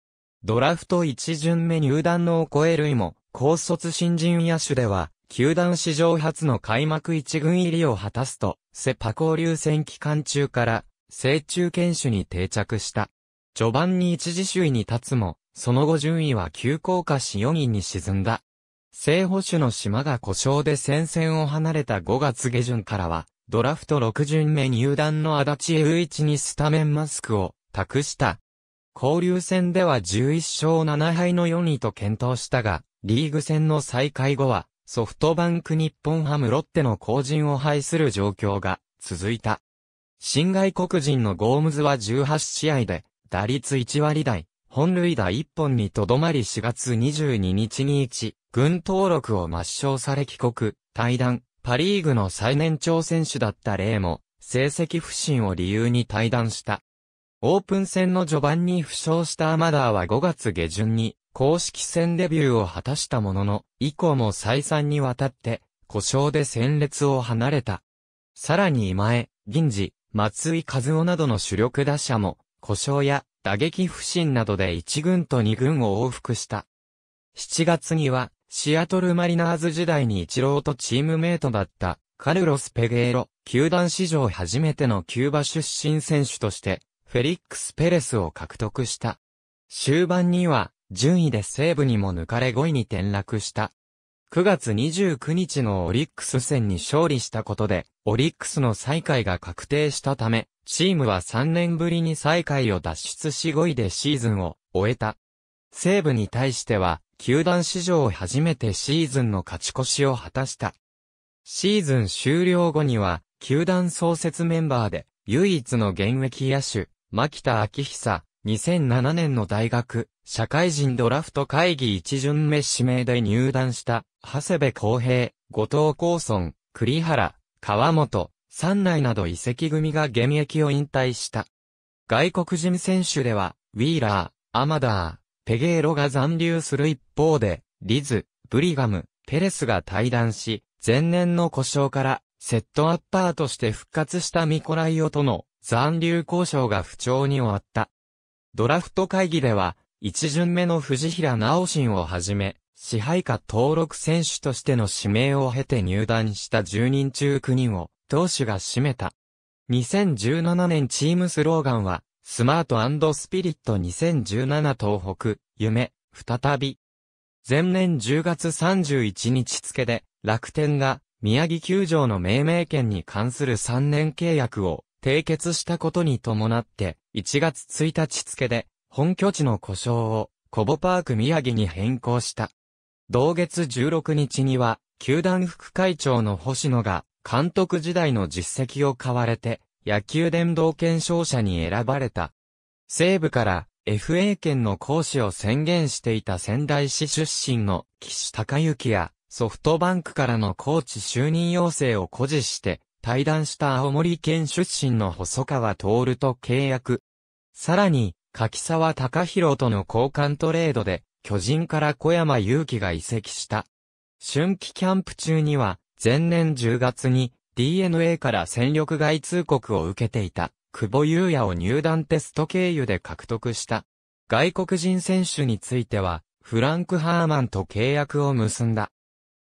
ドラフト1巡目入団の超え類も、高卒新人野手では、球団史上初の開幕1軍入りを果たすと、セパ交流戦期間中から正中堅種に定着した。序盤に一時首位に立つも、その後順位は急降下し4位に沈んだ。正捕手の島が故障で戦線を離れた5月下旬からは、ドラフト6巡目入団の足立雄一にスタメンマスクを託した。交流戦では11勝7敗の4位と検討したが、リーグ戦の再開後は、ソフトバンク日本ハムロッテの後陣を排する状況が続いた。新外国人のゴームズは18試合で、打率1割台、本塁打1本にとどまり4月22日に1、軍登録を抹消され帰国、対談、パリーグの最年長選手だった例も、成績不振を理由に退団した。オープン戦の序盤に負傷したアマダーは5月下旬に公式戦デビューを果たしたものの、以降も再三にわたって故障で戦列を離れた。さらに今江、銀次、松井和夫などの主力打者も、故障や打撃不振などで1軍と2軍を往復した。7月には、シアトルマリナーズ時代に一郎とチームメイトだったカルロス・ペゲーロ、球団史上初めてのキューバ出身選手として、フェリックス・ペレスを獲得した。終盤には、順位で西部にも抜かれ5位に転落した。9月29日のオリックス戦に勝利したことで、オリックスの再開が確定したため、チームは3年ぶりに再開を脱出し5位でシーズンを終えた。西武に対しては、球団史上初めてシーズンの勝ち越しを果たした。シーズン終了後には、球団創設メンバーで、唯一の現役野手、牧田昭久、2007年の大学、社会人ドラフト会議一巡目指名で入団した、長谷部公平、後藤光村、栗原、川本、三内など遺跡組が現役を引退した。外国人選手では、ウィーラー、アマダー、ペゲーロが残留する一方で、リズ、ブリガム、ペレスが退団し、前年の故障から、セットアッパーとして復活したミコライオとの残留交渉が不調に終わった。ドラフト会議では、一巡目の藤平直信をはじめ、支配下登録選手としての指名を経て入団した10人中9人を、投手が占めた。2017年チームスローガンは、スマートスピリット2017東北、夢、再び。前年10月31日付で、楽天が、宮城球場の命名権に関する3年契約を、締結したことに伴って、1月1日付で、本拠地の故障を、コボパーク宮城に変更した。同月16日には、球団副会長の星野が、監督時代の実績を買われて、野球伝道検証者に選ばれた。西部から FA 権の行使を宣言していた仙台市出身の岸隆之やソフトバンクからのコーチ就任要請を誇示して対談した青森県出身の細川徹と契約。さらに、柿沢隆弘との交換トレードで、巨人から小山祐希が移籍した。春季キャンプ中には、前年10月に DNA から戦力外通告を受けていた、久保祐也を入団テスト経由で獲得した。外国人選手については、フランク・ハーマンと契約を結んだ。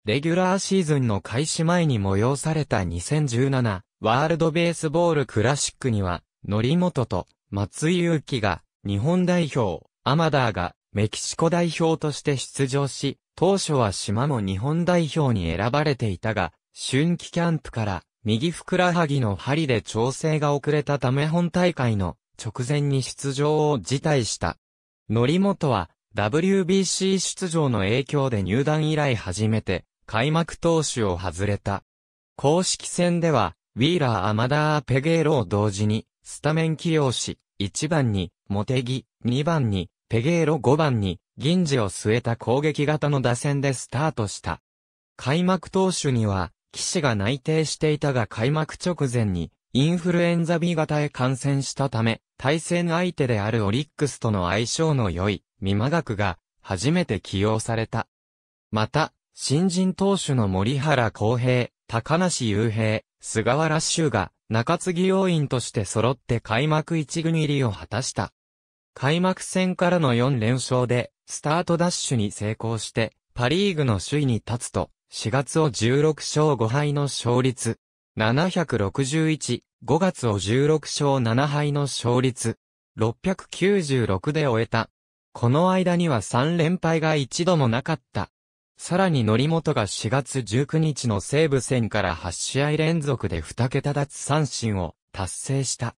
レギュラーシーズンの開始前に催された2017ワールドベースボールクラシックには、則本と松井祐樹が日本代表、アマダーがメキシコ代表として出場し、当初は島も日本代表に選ばれていたが、春季キャンプから右ふくらはぎの針で調整が遅れたため本大会の直前に出場を辞退した。則本は WBC 出場の影響で入団以来初めて開幕投手を外れた。公式戦では、ウィーラー・アマダー・ペゲーロを同時に、スタメン起用し、1番に、モテギ、2番に、ペゲーロ5番に、銀次を据えた攻撃型の打線でスタートした。開幕投手には、騎士が内定していたが開幕直前に、インフルエンザ B 型へ感染したため、対戦相手であるオリックスとの相性の良い、ミマガクが、初めて起用された。また、新人投手の森原康平、高梨雄平、菅原修が中継ぎ要員として揃って開幕一軍入りを果たした。開幕戦からの4連勝で、スタートダッシュに成功して、パリーグの首位に立つと、4月を16勝5敗の勝率、761、5月を16勝7敗の勝率、696で終えた。この間には3連敗が一度もなかった。さらに則本が4月19日の西武戦から8試合連続で2桁奪三振を達成した。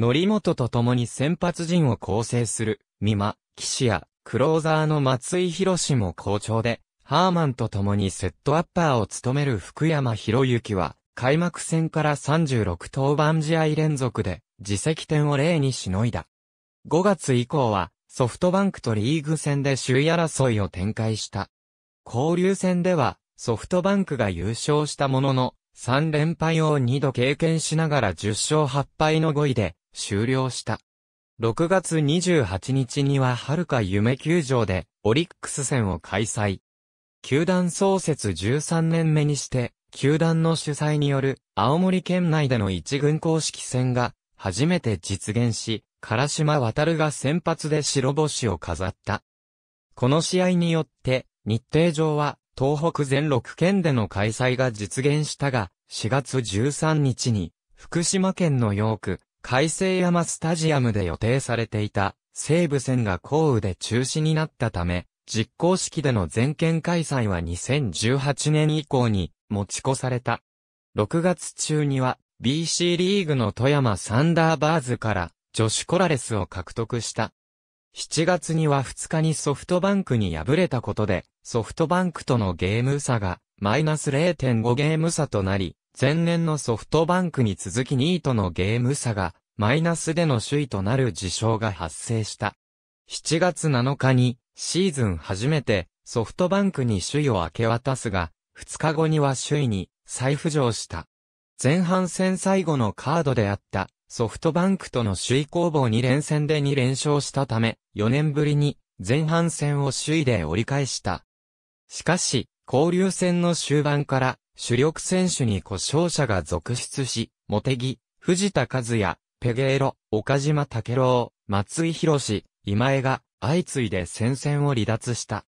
則本と共に先発陣を構成する、三馬、岸谷、クローザーの松井博士も好調で、ハーマンと共にセットアッパーを務める福山博之は、開幕戦から36登板試合連続で、自責点を例にしのいだ。5月以降は、ソフトバンクとリーグ戦で首位争いを展開した。交流戦では、ソフトバンクが優勝したものの、3連敗を2度経験しながら10勝8敗の5位で終了した。6月28日には遥か夢球場でオリックス戦を開催。球団創設13年目にして、球団の主催による青森県内での一軍公式戦が初めて実現し、唐島渡が先発で白星を飾った。この試合によって日程上は東北全6県での開催が実現したが、4月13日に福島県のヨーク、海星山スタジアムで予定されていた西武線が降雨で中止になったため、実行式での全県開催は2018年以降に持ち越された。6月中には BC リーグの富山サンダーバーズから女子コラレスを獲得した。7月には2日にソフトバンクに敗れたことで、ソフトバンクとのゲーム差が、マイナス0.5ゲーム差となり、前年のソフトバンクに続き2位とのゲーム差が、マイナスでの首位となる事象が発生した。7月7日に、シーズン初めて、ソフトバンクに首位を明け渡すが、2日後には首位に再浮上した。前半戦最後のカードであったソフトバンクとの首位攻防2連戦で2連勝したため、4年ぶりに前半戦を首位で折り返した。しかし、交流戦の終盤から主力選手に故障者が続出し、茂木、藤田和也、ペゲーロ、岡島武郎、松井博士、今江が相次いで戦線を離脱した。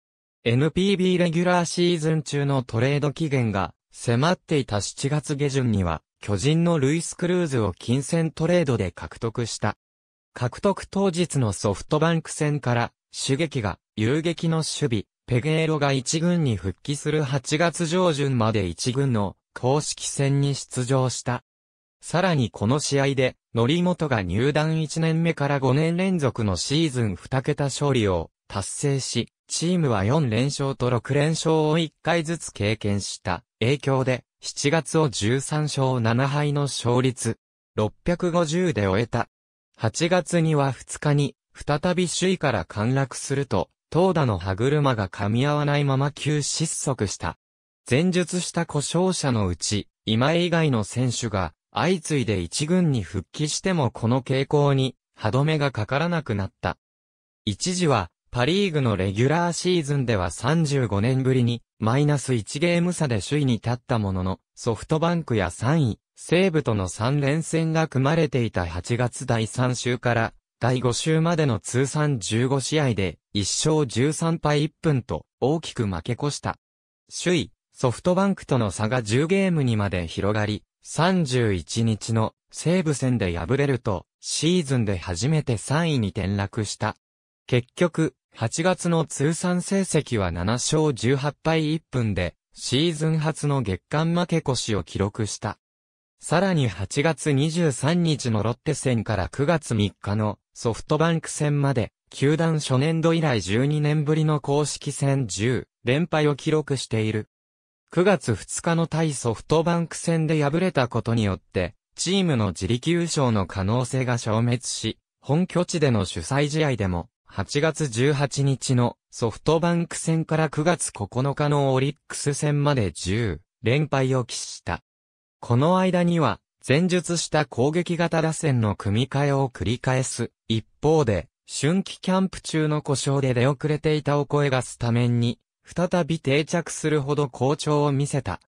NPB レギュラーシーズン中のトレード期限が迫っていた7月下旬には巨人のルイス・クルーズを金銭トレードで獲得した。獲得当日のソフトバンク戦から、主撃が、遊撃の守備、ペゲーロが一軍に復帰する8月上旬まで一軍の公式戦に出場した。さらにこの試合で、則本が入団1年目から5年連続のシーズン2桁勝利を達成し、チームは4連勝と6連勝を1回ずつ経験した影響で、7月を13勝7敗の勝率、650で終えた。8月には2日に、再び首位から陥落すると、投打の歯車が噛み合わないまま急失速した。前述した故障者のうち、今井以外の選手が、相次いで一軍に復帰してもこの傾向に、歯止めがかからなくなった。一時は、パリーグのレギュラーシーズンでは35年ぶりに、マイナス1ゲーム差で首位に立ったものの、ソフトバンクや3位、西武との3連戦が組まれていた8月第3週から、第5週までの通算15試合で、1勝13敗1分と、大きく負け越した。首位、ソフトバンクとの差が10ゲームにまで広がり、31日の西武戦で敗れると、シーズンで初めて3位に転落した。結局、8月の通算成績は7勝18敗1分で、シーズン初の月間負け越しを記録した。さらに8月23日のロッテ戦から9月3日のソフトバンク戦まで、球団初年度以来12年ぶりの公式戦10連敗を記録している。9月2日の対ソフトバンク戦で敗れたことによって、チームの自力優勝の可能性が消滅し、本拠地での主催試合でも8月18日のソフトバンク戦から9月9日のオリックス戦まで10連敗を喫した。この間には、前述した攻撃型打線の組み替えを繰り返す。一方で、春季キャンプ中の故障で出遅れていたお声がスタメンに、再び定着するほど好調を見せた。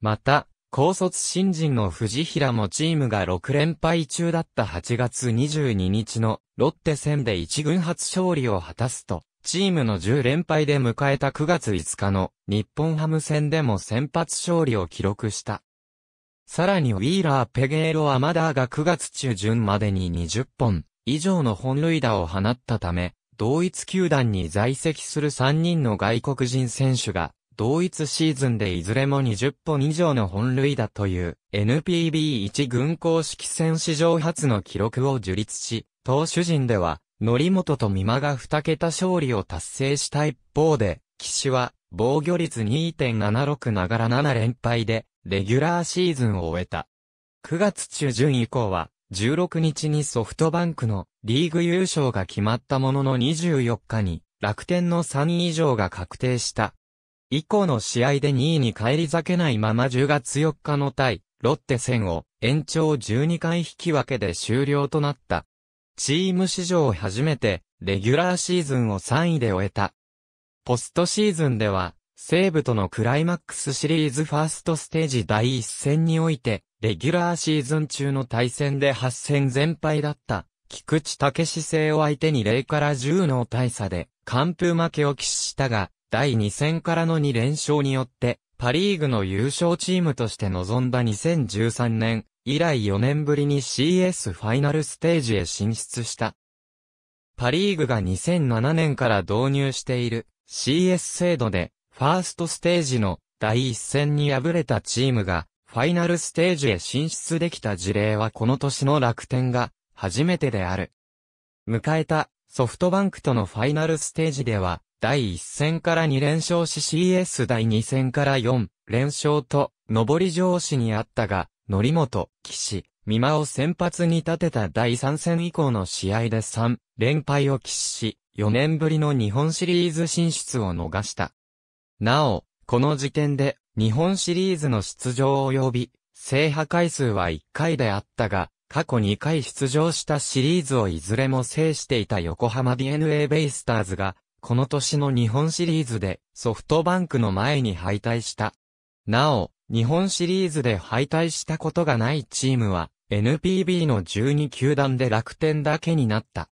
また、高卒新人の藤平もチームが6連敗中だった8月22日のロッテ戦で1軍初勝利を果たすと、チームの10連敗で迎えた9月5日の日本ハム戦でも先発勝利を記録した。さらにウィーラー・ペゲーロ・アマダーが9月中旬までに20本以上の本塁打を放ったため、同一球団に在籍する3人の外国人選手が同一シーズンでいずれも20本以上の本塁打という NPB1 軍公式戦史上初の記録を樹立し、投手陣では、則本と美馬が2桁勝利を達成した一方で、騎士は防御率2.76ながら7連敗で、レギュラーシーズンを終えた。9月中旬以降は、16日にソフトバンクのリーグ優勝が決まったものの24日に、楽天の3位以上が確定した以降の試合で2位に返り咲けないまま10月4日の対、ロッテ戦を延長12回引き分けで終了となった。チーム史上初めて、レギュラーシーズンを3位で終えた。ポストシーズンでは、西武とのクライマックスシリーズファーストステージ第1戦において、レギュラーシーズン中の対戦で8戦全敗だった、菊池武史星を相手に0から10の大差で、完封負けを喫したが、第2戦からの2連勝によって、パリーグの優勝チームとして臨んだ2013年、以来4年ぶりに CS ファイナルステージへ進出した。パリーグが2007年から導入している CS 制度で、ファーストステージの第1戦に敗れたチームが、ファイナルステージへ進出できた事例はこの年の楽天が初めてである。迎えたソフトバンクとのファイナルステージでは、第1戦から2連勝し CS 第2戦から4連勝と、上り上司にあったが、則本、岸、美馬を先発に立てた第3戦以降の試合で3連敗を喫し、4年ぶりの日本シリーズ進出を逃した。なお、この時点で日本シリーズの出場及び制覇回数は1回であったが、過去2回出場したシリーズをいずれも制していた横浜 DNA ベイスターズがこの年の日本シリーズでソフトバンクの前に敗退した。なお、日本シリーズで敗退したことがないチームは、NPB の12球団で楽天だけになった。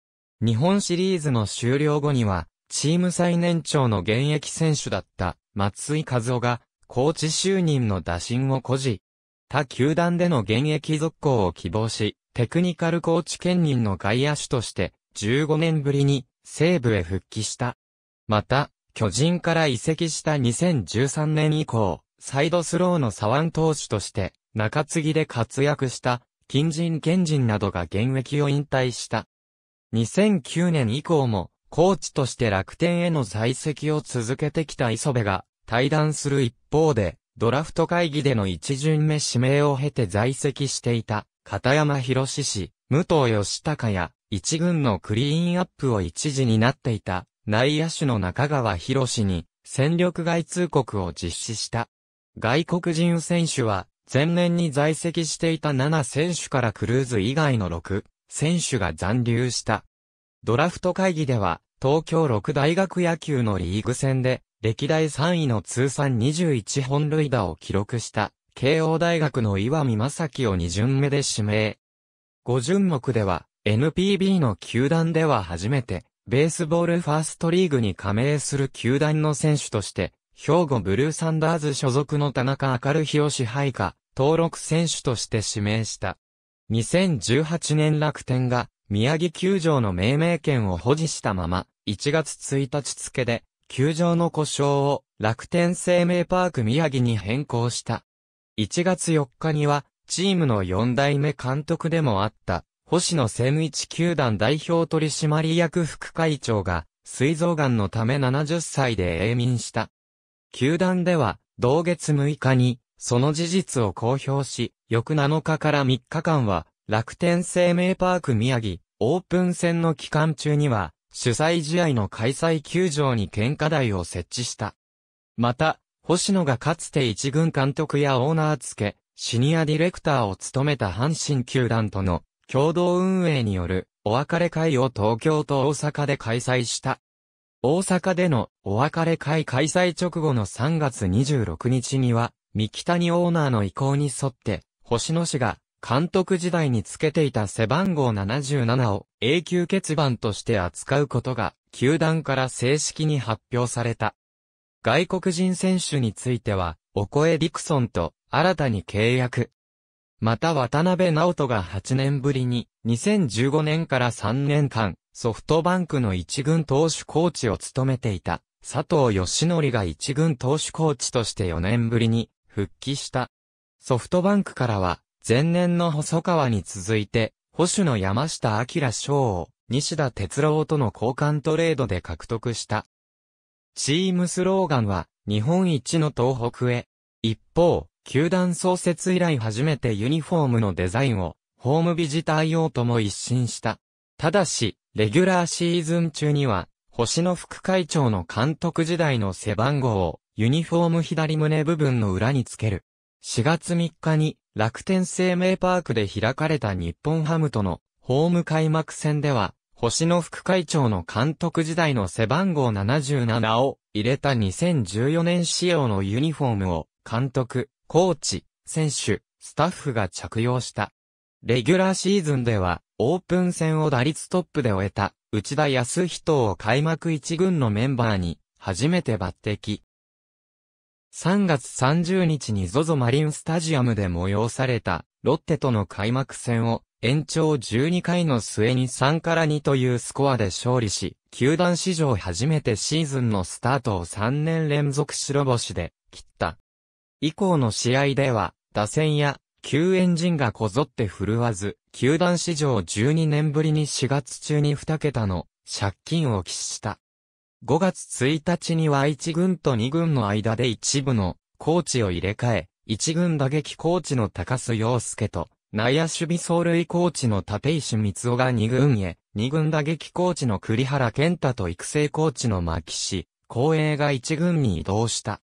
日本シリーズの終了後には、チーム最年長の現役選手だった松井和夫が、コーチ就任の打診を誇示。他球団での現役続行を希望し、テクニカルコーチ兼任の外野手として、15年ぶりに西部へ復帰した。また、巨人から移籍した2013年以降、サイドスローの左腕投手として、中継ぎで活躍した、近人賢人などが現役を引退した。2009年以降も、コーチとして楽天への在籍を続けてきた磯部が、対談する一方で、ドラフト会議での一巡目指名を経て在籍していた、片山博士氏、武藤義隆や、一軍のクリーンアップを一時になっていた内野手の中川博士に戦力外通告を実施した。外国人選手は前年に在籍していた7選手からクルーズ以外の6選手が残留した。ドラフト会議では東京6大学野球のリーグ戦で歴代3位の通算21本塁打を記録した慶応大学の岩見正樹を2巡目で指名。5巡目では NPB の球団では初めて、ベースボールファーストリーグに加盟する球団の選手として、兵庫ブルーサンダーズ所属の田中明る日を支配下、登録選手として指名した。2018年楽天が、宮城球場の命名権を保持したまま、1月1日付で、球場の故障を楽天生命パーク宮城に変更した。1月4日には、チームの4代目監督でもあった星野千一球団代表取締役副会長が、膵臓癌のため70歳で永眠した。球団では、同月6日に、その事実を公表し、翌7日から3日間は、楽天生命パーク宮城、オープン戦の期間中には、主催試合の開催球場に献花台を設置した。また、星野がかつて一軍監督やオーナー付け、シニアディレクターを務めた阪神球団との共同運営によるお別れ会を東京と大阪で開催した。大阪でのお別れ会開催直後の3月26日には、三木谷オーナーの意向に沿って、星野氏が監督時代につけていた背番号77を永久欠番として扱うことが、球団から正式に発表された。外国人選手については、お声ディクソンと新たに契約、また渡辺直人が8年ぶりに、2015年から3年間、ソフトバンクの一軍投手コーチを務めていた、佐藤義則が一軍投手コーチとして4年ぶりに、復帰した。ソフトバンクからは、前年の細川に続いて、保守の山下明翔を、西田哲郎との交換トレードで獲得した。チームスローガンは、日本一の東北へ。一方、球団創設以来初めてユニフォームのデザインを、ホームビジター用とも一新した。ただし、レギュラーシーズン中には、星野副会長の監督時代の背番号を、ユニフォーム左胸部分の裏につける。4月3日に、楽天生命パークで開かれた日本ハムとの、ホーム開幕戦では、星野副会長の監督時代の背番号77を入れた2014年仕様のユニフォームを監督、コーチ、選手、スタッフが着用した。レギュラーシーズンでは、オープン戦を打率トップで終えた、内田康人を開幕一軍のメンバーに、初めて抜擢。3月30日に ZOZO マリンスタジアムで催された、ロッテとの開幕戦を、延長12回の末に3から2というスコアで勝利し、球団史上初めてシーズンのスタートを3年連続白星で、切った。以降の試合では、打線や救援陣がこぞって振るわず、球団史上12年ぶりに4月中に2桁の借金を喫した。5月1日には1軍と2軍の間で一部のコーチを入れ替え、1軍打撃コーチの高須洋介と、内野守備走塁コーチの立石光雄が2軍へ、2軍打撃コーチの栗原健太と育成コーチの牧氏、光栄が1軍に移動した。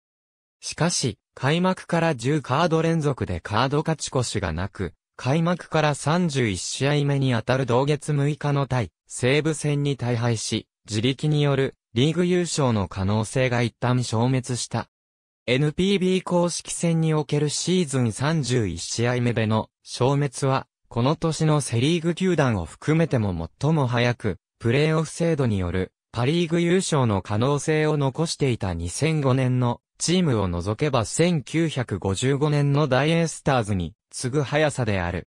しかし、開幕から10カード連続でカード勝ち越しがなく、開幕から31試合目にあたる同月6日の対、西武戦に大敗し、自力によるリーグ優勝の可能性が一旦消滅した。NPB 公式戦におけるシーズン31試合目での消滅は、この年のセリーグ球団を含めても最も早く、プレーオフ制度によるパリーグ優勝の可能性を残していた2005年のチームを除けば1955年の大エースターズに次ぐ速さである。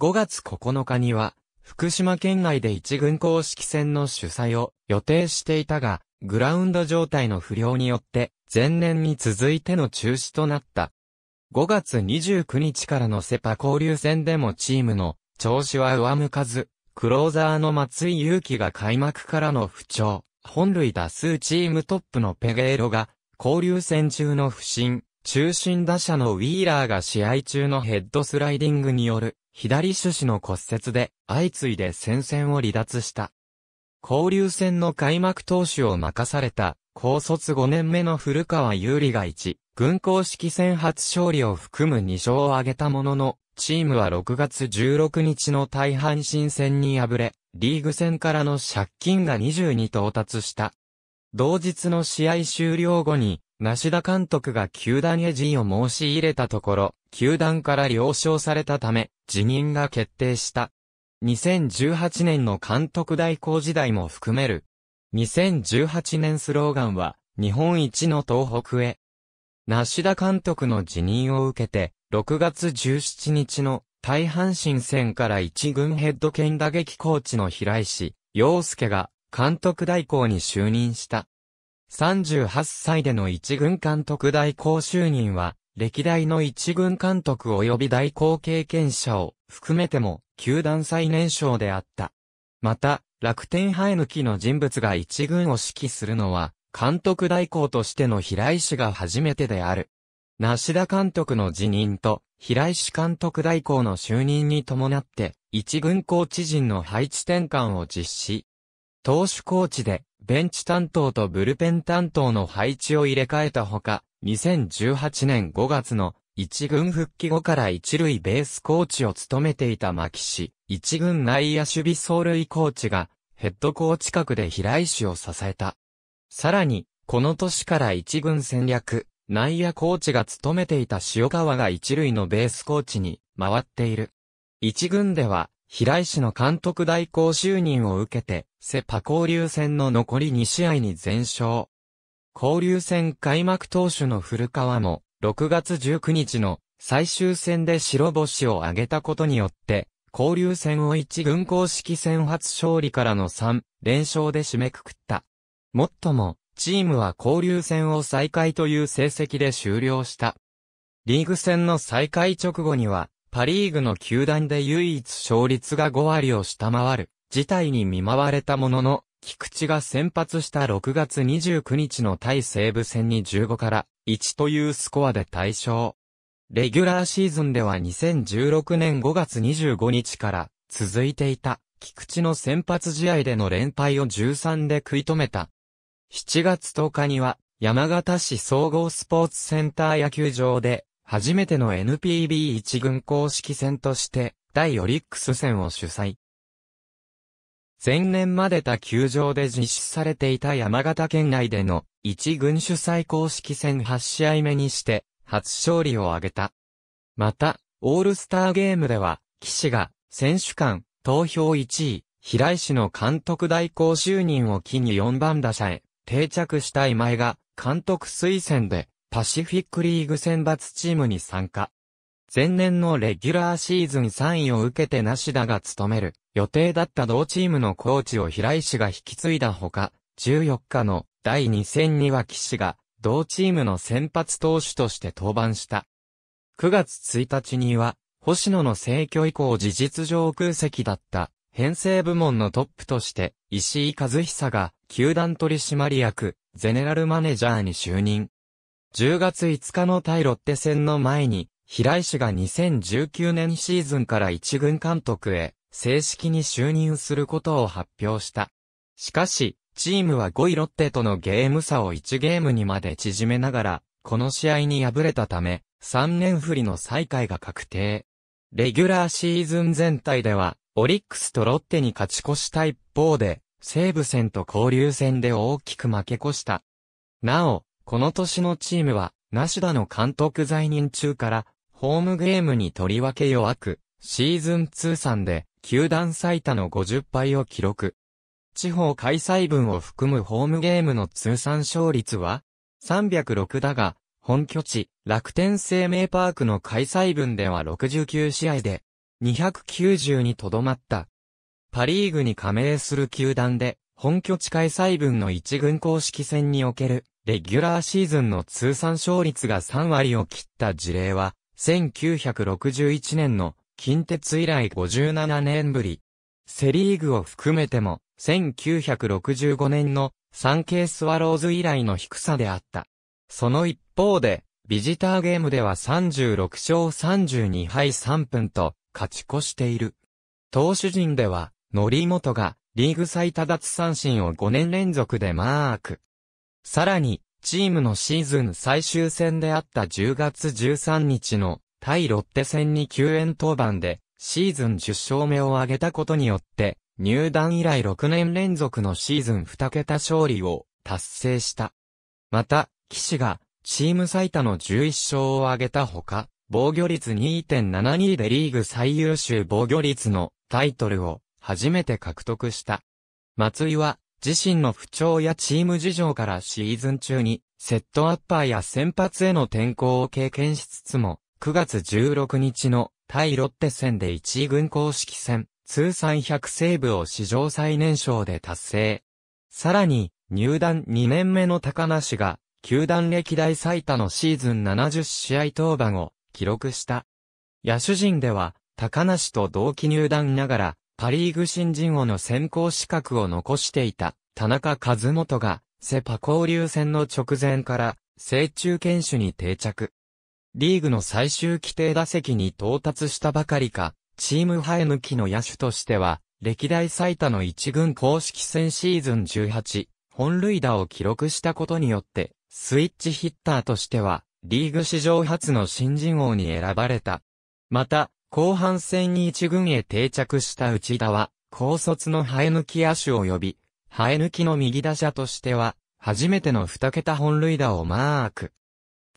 5月9日には、福島県内で一軍公式戦の主催を予定していたが、グラウンド状態の不良によって、前年に続いての中止となった。5月29日からのセパ交流戦でもチームの調子は上向かず、クローザーの松井裕樹が開幕からの不調、本塁打数チームトップのペゲーロが交流戦中の不振、中心打者のウィーラーが試合中のヘッドスライディングによる左手指の骨折で相次いで戦線を離脱した。交流戦の開幕投手を任された高卒5年目の古川優里が1、軍公式戦初勝利を含む2勝を挙げたものの、チームは6月16日の大阪新戦に敗れ、リーグ戦からの借金が20に到達した。同日の試合終了後に、梨田監督が球団へ辞意を申し入れたところ、球団から了承されたため、辞任が決定した。2018年の監督代行時代も含める。2018年スローガンは、日本一の東北へ。梨田監督の辞任を受けて、6月17日の大阪神戦から一軍ヘッド兼打撃コーチの平石、洋介が監督代行に就任した。38歳での一軍監督代行就任は、歴代の一軍監督及び代行経験者を含めても、球団最年少であった。また、楽天生え抜きの人物が一軍を指揮するのは、監督代行としての平井氏が初めてである。梨田監督の辞任と、平井氏監督代行の就任に伴って、一軍コーチ陣の配置転換を実施。投手コーチで、ベンチ担当とブルペン担当の配置を入れ替えたほか、2018年5月の一軍復帰後から一塁ベースコーチを務めていた牧氏、一軍内野守備走塁コーチが、ヘッドコーチ格で平井氏を支えた。さらに、この年から一軍戦略、内野コーチが務めていた塩川が一塁のベースコーチに回っている。一軍では、平井氏の監督代行就任を受けて、セパ交流戦の残り2試合に全勝。交流戦開幕投手の古川も、6月19日の最終戦で白星を挙げたことによって、交流戦を1軍公式戦初勝利からの3連勝で締めくくった。もっとも、チームは交流戦を再開という成績で終了した。リーグ戦の再開直後には、パリーグの球団で唯一勝率が5割を下回る、事態に見舞われたものの、菊池が先発した6月29日の対西武戦に15から1というスコアで対象。レギュラーシーズンでは2016年5月25日から続いていた菊池の先発試合での連敗を13で食い止めた。7月10日には山形市総合スポーツセンター野球場で初めての n p b 一軍公式戦として、第オリックス戦を主催。前年まで他球場で実施されていた山形県内での一軍主催公式戦8試合目にして初勝利を挙げた。また、オールスターゲームでは、騎士が選手間投票1位、平井氏の監督代行就任を機に4番打者へ定着した今井が監督推薦でパシフィックリーグ選抜チームに参加。前年のレギュラーシーズン3位を受けてナシダが務める予定だった同チームのコーチを平井氏が引き継いだほか、14日の第2戦には騎士が同チームの先発投手として登板した。9月1日には、星野の成居以降事実上空席だった編成部門のトップとして、石井和久が球団取締役、ゼネラルマネージャーに就任。10月5日の対ロッテ戦の前に、平石が2019年シーズンから一軍監督へ、正式に就任することを発表した。しかし、チームは5位ロッテとのゲーム差を1ゲームにまで縮めながら、この試合に敗れたため、3年振りの再開が確定。レギュラーシーズン全体では、オリックスとロッテに勝ち越した一方で、西武戦と交流戦で大きく負け越した。なお、この年のチームは、ナシダの監督在任中から、ホームゲームにとりわけ弱く、シーズン通算で、球団最多の50敗を記録。地方開催分を含むホームゲームの通算勝率は、306だが、本拠地、楽天生命パークの開催分では69試合で、290にとどまった。パリーグに加盟する球団で、本拠地開催分の一軍公式戦におけるレギュラーシーズンの通算勝率が3割を切った事例は、1961年の近鉄以来57年ぶり。セリーグを含めても、1965年の産経スワローズ以来の低さであった。その一方で、ビジターゲームでは36勝32敗3分と勝ち越している。投手陣では、則本がリーグ最多奪三振を5年連続でマーク。さらに、チームのシーズン最終戦であった10月13日の対ロッテ戦に救援登板で、シーズン10勝目を挙げたことによって、入団以来6年連続のシーズン2桁勝利を達成した。また、騎士がチーム最多の11勝を挙げたほか、防御率2.72でリーグ最優秀防御率のタイトルを初めて獲得した。松井は自身の不調やチーム事情からシーズン中に、セットアッパーや先発への転向を経験しつつも、9月16日の対ロッテ戦で1位軍公式戦、通算100セーブを史上最年少で達成。さらに、入団2年目の高梨が、球団歴代最多のシーズン70試合登板を記録した。野手陣では、高梨と同期入団ながら、パリーグ新人王の選考資格を残していた田中和元がセパ交流戦の直前から成中堅守に定着。リーグの最終規定打席に到達したばかりか、チーム生え抜きの野手としては、歴代最多の一軍公式戦シーズン18、本塁打を記録したことによって、スイッチヒッターとしては、リーグ史上初の新人王に選ばれた。また、後半戦に一軍へ定着した内田は、高卒の生え抜き野手及び、生え抜きの右打者としては、初めての二桁本塁打をマーク。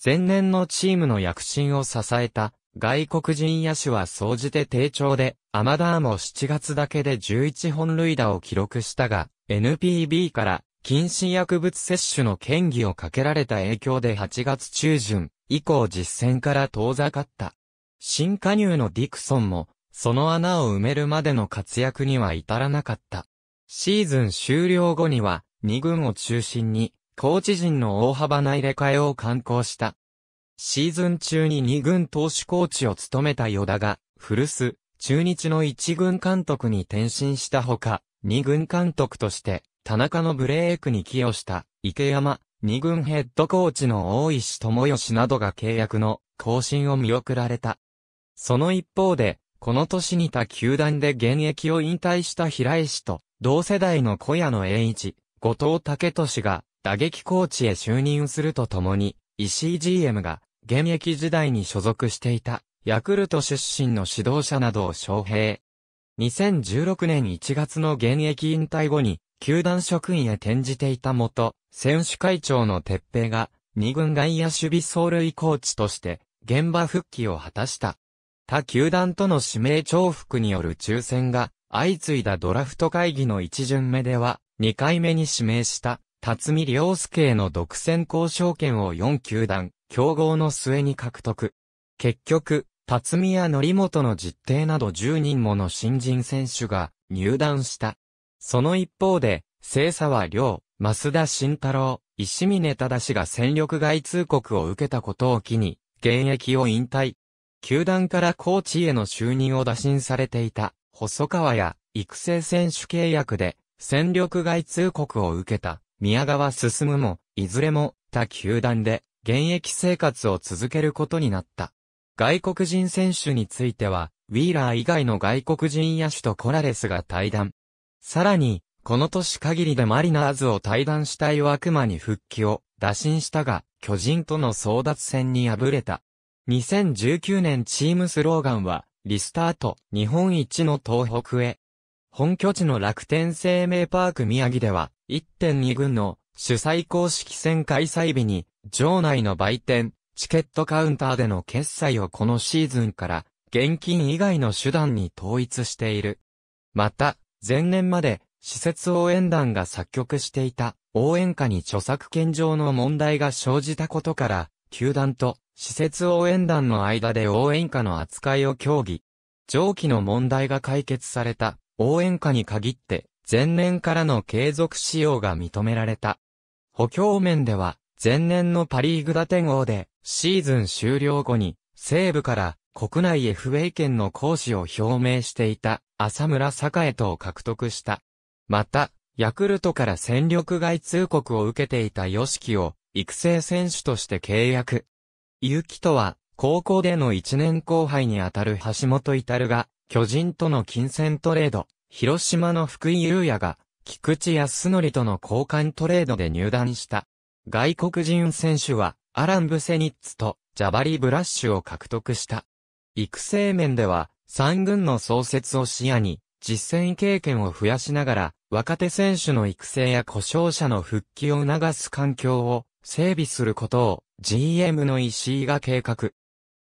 前年のチームの躍進を支えた、外国人野手は総じて低調で、アマダーも7月だけで11本塁打を記録したが、NPB から禁止薬物摂取の権疑をかけられた影響で8月中旬以降実戦から遠ざかった。新加入のディクソンも、その穴を埋めるまでの活躍には至らなかった。シーズン終了後には、2軍を中心に、コーチ陣の大幅な入れ替えを敢行した。シーズン中に2軍投手コーチを務めたヨダが、古巣、中日の1軍監督に転身したほか、2軍監督として、田中のブレークに寄与した、池山、2軍ヘッドコーチの大石智義などが契約の更新を見送られた。その一方で、この年に他球団で現役を引退した平井氏と、同世代の小屋野栄一、後藤武俊が打撃コーチへ就任するとともに、石井 GM が現役時代に所属していたヤクルト出身の指導者などを招聘。2016年1月の現役引退後に、球団職員へ転じていた元、選手会長の鉄平が、二軍外野守備走塁コーチとして、現場復帰を果たした。他球団との指名重複による抽選が相次いだドラフト会議の一巡目では、2回目に指名した辰巳良介への独占交渉権を4球団、競合の末に獲得。結局、辰巳や則本の実定など10人もの新人選手が入団した。その一方で、清沢良、増田慎太郎、石峰忠が戦力外通告を受けたことを機に、現役を引退。球団からコーチへの就任を打診されていた、細川や育成選手契約で、戦力外通告を受けた、宮川進も、いずれも、他球団で、現役生活を続けることになった。外国人選手については、ウィーラー以外の外国人野手とコラレスが対談。さらに、この年限りでマリナーズを退団したい悪魔に復帰を打診したが、巨人との争奪戦に敗れた。2019年チームスローガンは、リスタート、日本一の東北へ。本拠地の楽天生命パーク宮城では、1.2軍の主催公式戦開催日に、場内の売店、チケットカウンターでの決済をこのシーズンから、現金以外の手段に統一している。また、前年まで、施設応援団が作曲していた応援歌に著作権上の問題が生じたことから、球団と施設応援団の間で応援歌の扱いを協議。上記の問題が解決された応援歌に限って前年からの継続使用が認められた。補強面では前年のパリーグ打点王でシーズン終了後に西部から国内 FA 権の行使を表明していた浅村栄とを獲得した。また、ヤクルトから戦力外通告を受けていた吉木を育成選手として契約。結城とは、高校での一年後輩にあたる橋本至が、巨人との金銭トレード、広島の福井優也が、菊池康則との交換トレードで入団した。外国人選手は、アラン・ブセニッツと、ジャバリ・ブラッシュを獲得した。育成面では、三軍の創設を視野に、実践経験を増やしながら、若手選手の育成や故障者の復帰を促す環境を整備することを GM の石井が計画。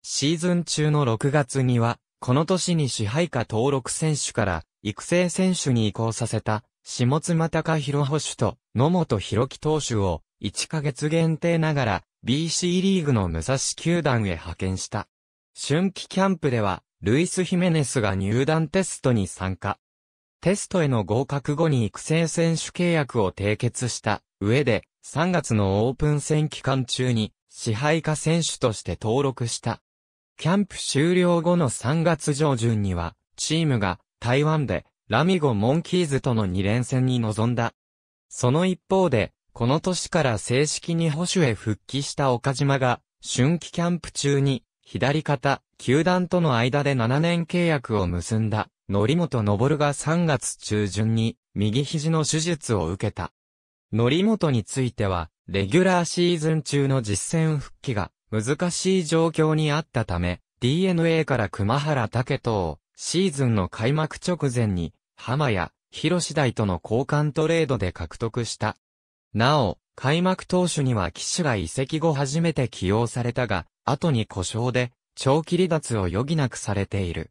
シーズン中の6月には、この年に支配下登録選手から育成選手に移行させた、下妻隆博保守と野本博樹投手を1ヶ月限定ながら BC リーグの武蔵球団へ派遣した。春季キャンプでは、ルイス・ヒメネスが入団テストに参加。テストへの合格後に育成選手契約を締結した上で、3月のオープン戦期間中に支配下選手として登録した。キャンプ終了後の3月上旬には、チームが台湾でラミゴ・モンキーズとの2連戦に臨んだ。その一方で、この年から正式に保守へ復帰した岡島が、春季キャンプ中に、左肩、球団との間で7年契約を結んだ、則本昇が3月中旬に、右肘の手術を受けた。則本については、レギュラーシーズン中の実戦復帰が難しい状況にあったため、DNA から熊原武人をシーズンの開幕直前に浜や広大との交換トレードで獲得した。なお、開幕投手には騎手が移籍後初めて起用されたが、後に故障で長期離脱を余儀なくされている。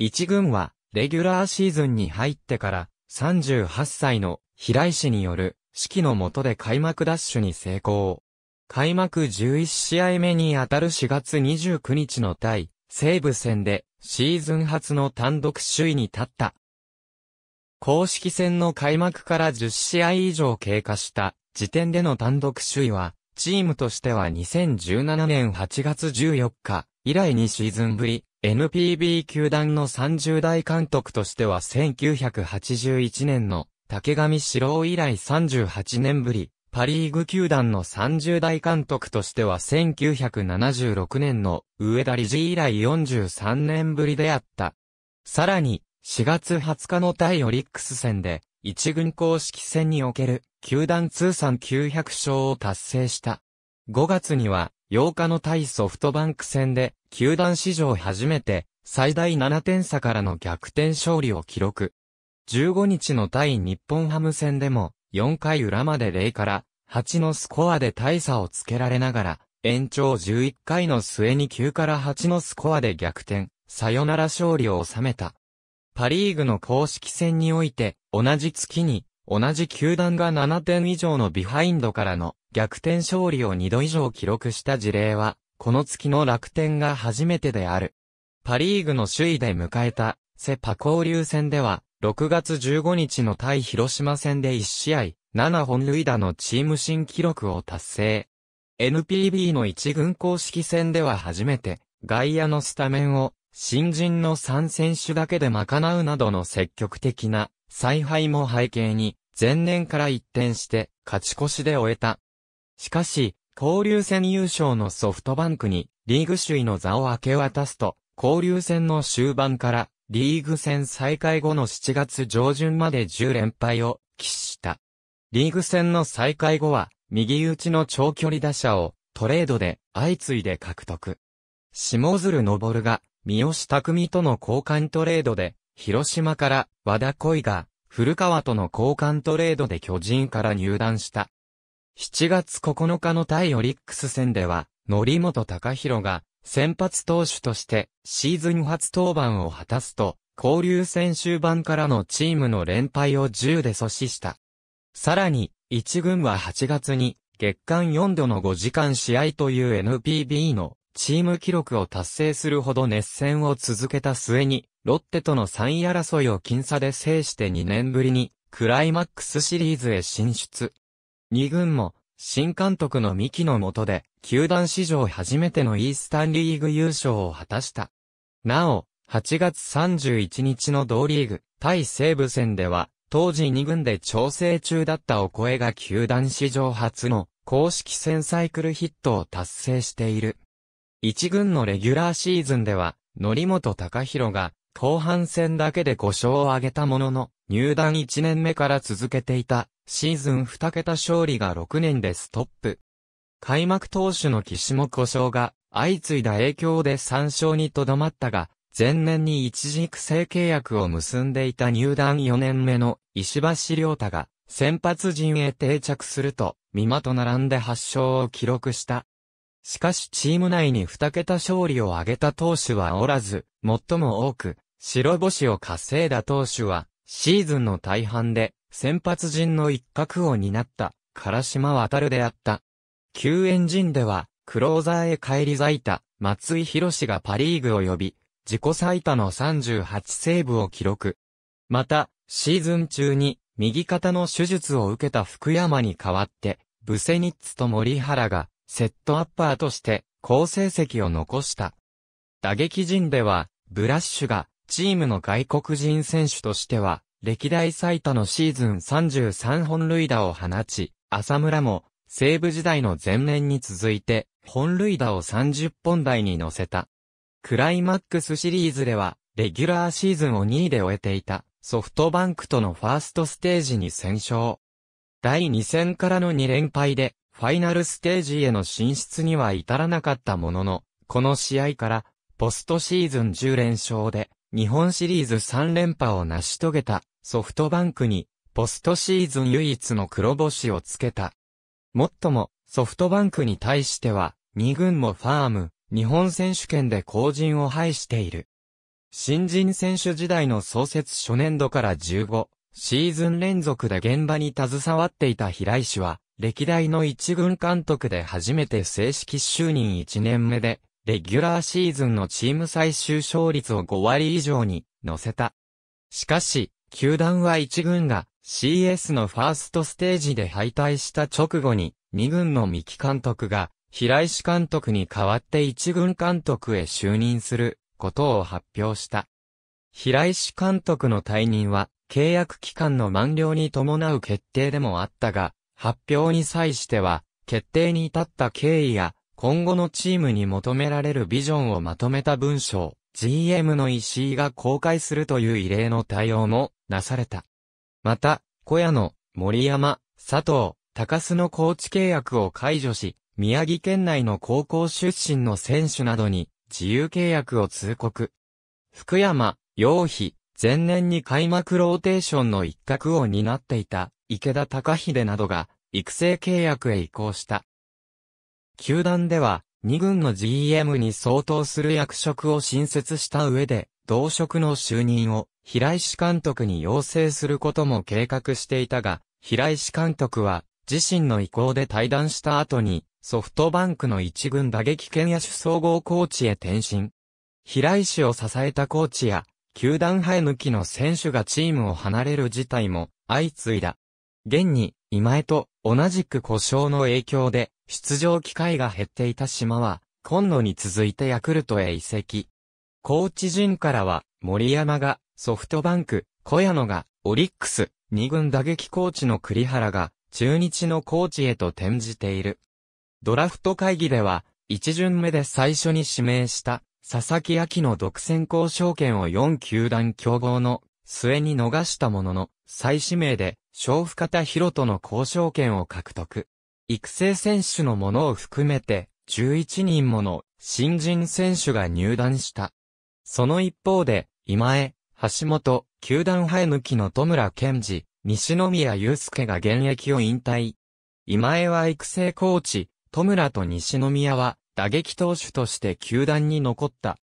一軍はレギュラーシーズンに入ってから38歳の平井氏による指揮の下で開幕ダッシュに成功。開幕11試合目にあたる4月29日の対西武戦でシーズン初の単独首位に立った。公式戦の開幕から10試合以上経過した時点での単独首位は、チームとしては2017年8月14日以来2シーズンぶり、NPB 球団の30代監督としては1981年の竹上史郎以来38年ぶり、パリーグ球団の30代監督としては1976年の上田理事以来43年ぶりであった。さらに、4月20日の対オリックス戦で、一軍公式戦における、球団通算900勝を達成した。5月には、8日の対ソフトバンク戦で、球団史上初めて、最大7点差からの逆転勝利を記録。15日の対日本ハム戦でも、4回裏まで0から8のスコアで大差をつけられながら、延長11回の末に9から8のスコアで逆転、サヨナラ勝利を収めた。パリーグの公式戦において、同じ月に、同じ球団が7点以上のビハインドからの逆転勝利を2度以上記録した事例は、この月の楽天が初めてである。パリーグの首位で迎えた、セパ交流戦では、6月15日の対広島戦で1試合、7本塁打のチーム新記録を達成。NPB の一軍公式戦では初めて、外野のスタメンを、新人の3選手だけで賄うなどの積極的な、采配も背景に、前年から一転して、勝ち越しで終えた。しかし、交流戦優勝のソフトバンクに、リーグ首位の座を明け渡すと、交流戦の終盤から、リーグ戦再開後の7月上旬まで10連敗を喫した。リーグ戦の再開後は、右打ちの長距離打者をトレードで相次いで獲得。下鶴昇が三好匠との交換トレードで、広島から和田恋が古川との交換トレードで巨人から入団した。7月9日の対オリックス戦では、則本隆弘が先発投手としてシーズン初登板を果たすと、交流戦終盤からのチームの連敗を10で阻止した。さらに、1軍は8月に月間4度の5時間試合という NPB のチーム記録を達成するほど熱戦を続けた末に、ロッテとの3位争いを僅差で制して2年ぶりにクライマックスシリーズへ進出。2軍も新監督のミキの下で、球団史上初めてのイースタンリーグ優勝を果たした。なお、8月31日の同リーグ、対西武戦では、当時2軍で調整中だったお声が球団史上初の公式戦サイクルヒットを達成している。1軍のレギュラーシーズンでは、則本隆弘が後半戦だけで5勝を挙げたものの、入団1年目から続けていたシーズン2桁勝利が6年でストップ。開幕投手の岸も故障が相次いだ影響で3勝にとどまったが、前年に一時育成契約を結んでいた入団4年目の石橋亮太が先発陣へ定着すると、見馬と並んで8勝を記録した。しかしチーム内に2桁勝利を挙げた投手はおらず、最も多く、白星を稼いだ投手は、シーズンの大半で先発陣の一角を担った、唐島渡であった。救援陣では、クローザーへ返り咲いた、松井博がパリーグを呼び、自己最多の38セーブを記録。また、シーズン中に、右肩の手術を受けた福山に代わって、ブセニッツと森原が、セットアッパーとして、好成績を残した。打撃陣では、ブラッシュが、チームの外国人選手としては、歴代最多のシーズン33本塁打を放ち、浅村も、西武時代の前年に続いて、本塁打を30本台に乗せた。クライマックスシリーズでは、レギュラーシーズンを2位で終えていた、ソフトバンクとのファーストステージに戦勝。第2戦からの2連敗で、ファイナルステージへの進出には至らなかったものの、この試合から、ポストシーズン10連勝で、日本シリーズ3連覇を成し遂げたソフトバンクにポストシーズン唯一の黒星をつけた。もっともソフトバンクに対しては2軍もファーム、日本選手権で後陣を排している。新人選手時代の創設初年度から15シーズン連続で現場に携わっていた平井氏は歴代の一軍監督で初めて正式就任1年目でレギュラーシーズンのチーム最終勝率を5割以上に乗せた。しかし、球団は1軍が CS のファーストステージで敗退した直後に2軍の三木監督が平石監督に代わって1軍監督へ就任することを発表した。平石監督の退任は契約期間の満了に伴う決定でもあったが、発表に際しては決定に至った経緯や今後のチームに求められるビジョンをまとめた文章、GM の石井が公開するという異例の対応もなされた。また、小屋の森山、佐藤、高須のコーチ契約を解除し、宮城県内の高校出身の選手などに自由契約を通告。福山、陽日、前年に開幕ローテーションの一角を担っていた池田隆秀などが育成契約へ移行した。球団では、2軍の GM に相当する役職を新設した上で、同職の就任を平石監督に要請することも計画していたが、平石監督は自身の意向で退団した後に、ソフトバンクの一軍打撃兼野手総合コーチへ転身。平石を支えたコーチや、球団生え抜きの選手がチームを離れる事態も相次いだ。現に、今江と同じく故障の影響で、出場機会が減っていた島は、今野に続いてヤクルトへ移籍。コーチ陣からは、森山が、ソフトバンク、小屋野が、オリックス、二軍打撃コーチの栗原が、中日のコーチへと転じている。ドラフト会議では、一巡目で最初に指名した、佐々木秋の独占交渉権を4球団競合の末に逃したものの、再指名で、小深田博人の交渉権を獲得。育成選手のものを含めて、11人もの新人選手が入団した。その一方で、今江、橋本、球団生え抜きの戸村健二、西宮祐介が現役を引退。今江は育成コーチ、戸村と西宮は打撃投手として球団に残った。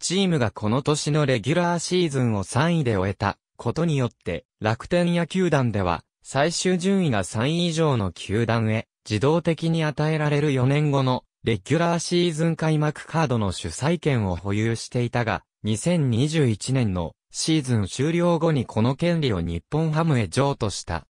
チームがこの年のレギュラーシーズンを3位で終えたことによって楽天野球団では最終順位が3位以上の球団へ自動的に与えられる4年後のレギュラーシーズン開幕カードの主催権を保有していたが、2021年のシーズン終了後にこの権利を日本ハムへ譲渡した。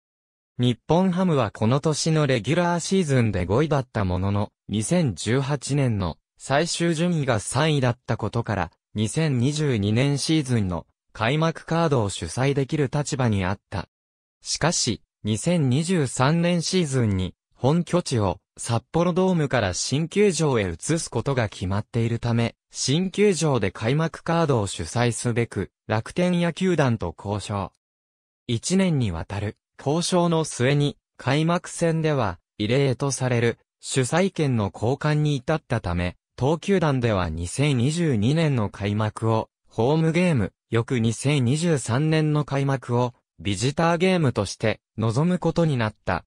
日本ハムはこの年のレギュラーシーズンで5位だったものの、2018年の最終順位が3位だったことから、2022年シーズンの開幕カードを主催できる立場にあった。しかし、2023年シーズンに本拠地を札幌ドームから新球場へ移すことが決まっているため、新球場で開幕カードを主催すべく、楽天野球団と交渉。一年にわたる交渉の末に、開幕戦では、異例とされる主催権の交換に至ったため、東球団では2022年の開幕を、ホームゲーム、翌2023年の開幕を、ビジターゲームとして、臨むことになった。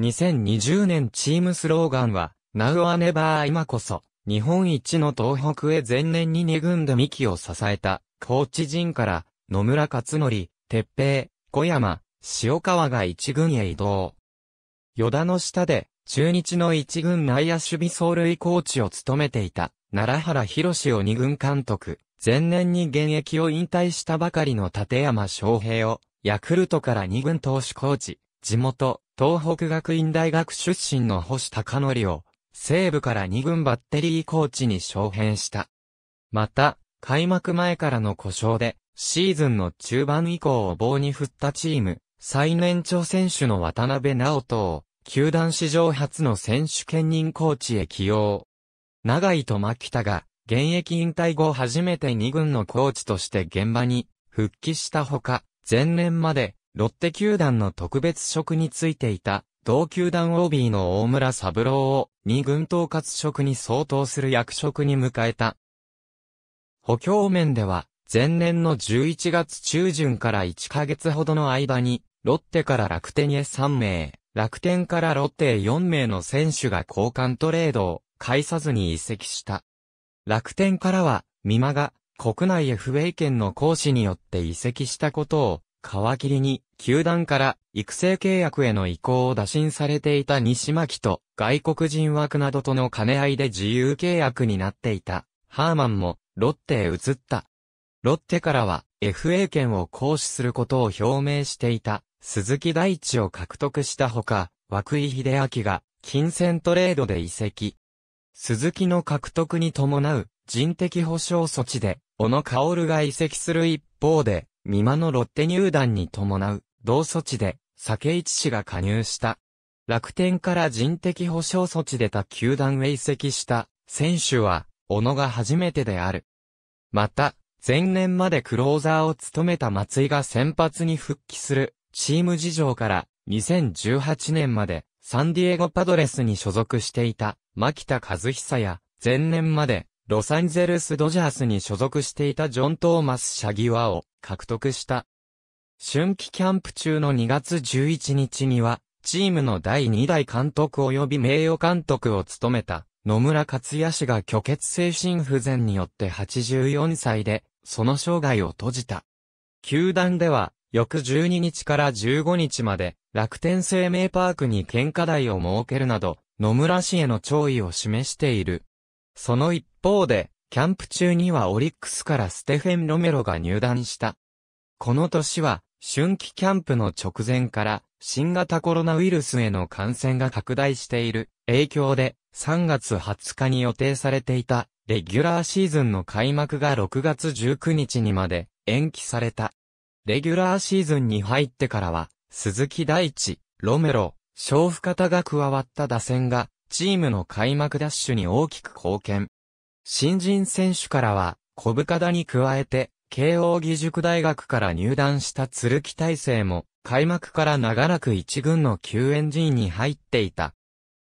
2020年チームスローガンは、Now or Never 今こそ、日本一の東北へ前年に2軍で幹を支えた、コーチ陣から、野村克則、鉄平、小山、塩川が1軍へ移動。与田の下で、中日の1軍内野守備走塁コーチを務めていた、奈良原博を2軍監督、前年に現役を引退したばかりの立山翔平を、ヤクルトから2軍投手コーチ、地元、東北学院大学出身の星隆則を、西部から2軍バッテリーコーチに昇変した。また、開幕前からの故障で、シーズンの中盤以降を棒に振ったチーム、最年長選手の渡辺直人を、球団史上初の選手兼任コーチへ起用。長井と牧田が、現役引退後初めて2軍のコーチとして現場に復帰したほか、前年までロッテ球団の特別職についていた、同球団 OB の大村三郎を、二軍統括職に相当する役職に迎えた。補強面では、前年の11月中旬から1ヶ月ほどの間に、ロッテから楽天へ3名、楽天からロッテへ4名の選手が交換トレードを介さずに移籍した。楽天からは、美馬が国内 FA 権の行使によって移籍したことを皮切りに、球団から育成契約への移行を打診されていた西巻と外国人枠などとの兼ね合いで自由契約になっていたハーマンもロッテへ移った。ロッテからは FA 権を行使することを表明していた鈴木大地を獲得したほか、涌井秀明が金銭トレードで移籍。鈴木の獲得に伴う人的保障措置で、小野薫が移籍する一方で、未満のロッテ入団に伴う、同措置で、酒市氏が加入した。楽天から人的保障措置で他球団へ移籍した選手は、小野が初めてである。また、前年までクローザーを務めた松井が先発に復帰するチーム事情から2018年までサンディエゴパドレスに所属していた牧田和久や前年までロサンゼルス・ドジャースに所属していたジョン・トーマス・シャギワを獲得した。春季キャンプ中の2月11日には、チームの第2代監督及び名誉監督を務めた野村克也氏が虚血精神不全によって84歳で、その生涯を閉じた。球団では、翌12日から15日まで、楽天生命パークに献花台を設けるなど、野村氏への弔意を示している。その一方で、キャンプ中にはオリックスからステフェン・ロメロが入団した。この年は、春季キャンプの直前から、新型コロナウイルスへの感染が拡大している影響で、3月20日に予定されていた、レギュラーシーズンの開幕が6月19日にまで延期された。レギュラーシーズンに入ってからは、鈴木大地、ロメロ、勝負方が加わった打線がチームの開幕ダッシュに大きく貢献。新人選手からは、小深田に加えて、慶応義塾大学から入団した鶴木大成も、開幕から長らく一軍の救援陣に入っていた。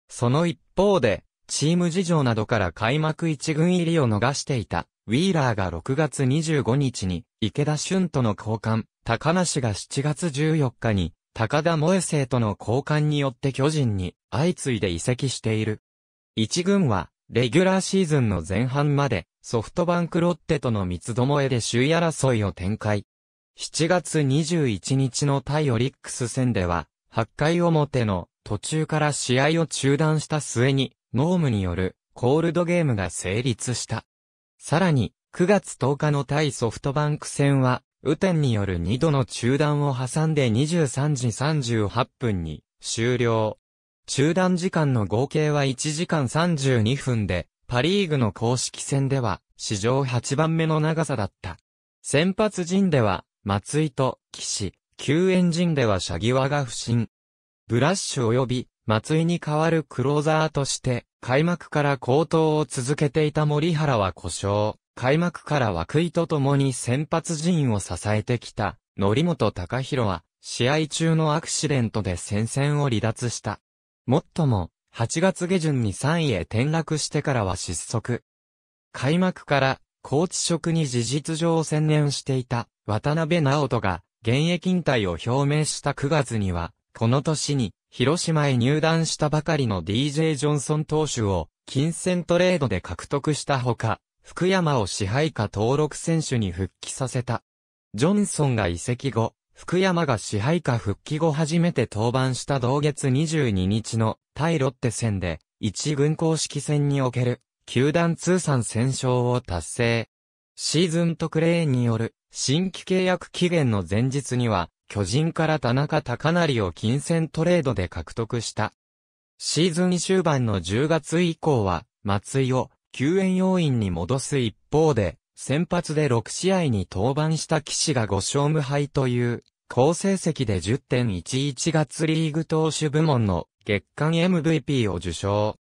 その一方で、チーム事情などから開幕一軍入りを逃していた、ウィーラーが6月25日に、池田俊との交換、高梨が7月14日に、高田萌生との交換によって巨人に相次いで移籍している。一軍は、レギュラーシーズンの前半までソフトバンクロッテとの三つどもえで首位争いを展開。7月21日の対オリックス戦では、8回表の途中から試合を中断した末に、ノームによるコールドゲームが成立した。さらに、9月10日の対ソフトバンク戦は、雨天による2度の中断を挟んで23時38分に終了。中断時間の合計は1時間32分で、パリーグの公式戦では史上8番目の長さだった。先発陣では松井と岸、救援陣ではシャギワが不振。ブラッシュ及び松井に代わるクローザーとして開幕から高騰を続けていた森原は故障。開幕から枠井と共に先発陣を支えてきた、則本隆弘は、試合中のアクシデントで戦線を離脱した。もっとも、8月下旬に3位へ転落してからは失速。開幕から、コーチ職に事実上専念していた、渡辺直人が、現役引退を表明した9月には、この年に、広島へ入団したばかりの DJ ジョンソン投手を、金銭トレードで獲得したほか、福山を支配下登録選手に復帰させた。ジョンソンが移籍後、福山が支配下復帰後初めて登板した同月22日の対ロッテ戦で、一軍公式戦における、球団通算戦勝を達成。シーズン特例による、新規契約期限の前日には、巨人から田中高成を金銭トレードで獲得した。シーズン終盤の10月以降は、松井を救援要員に戻す一方で、先発で6試合に登板した騎士が5勝無敗という、好成績で10.11月リーグ投手部門の月間 MVP を受賞。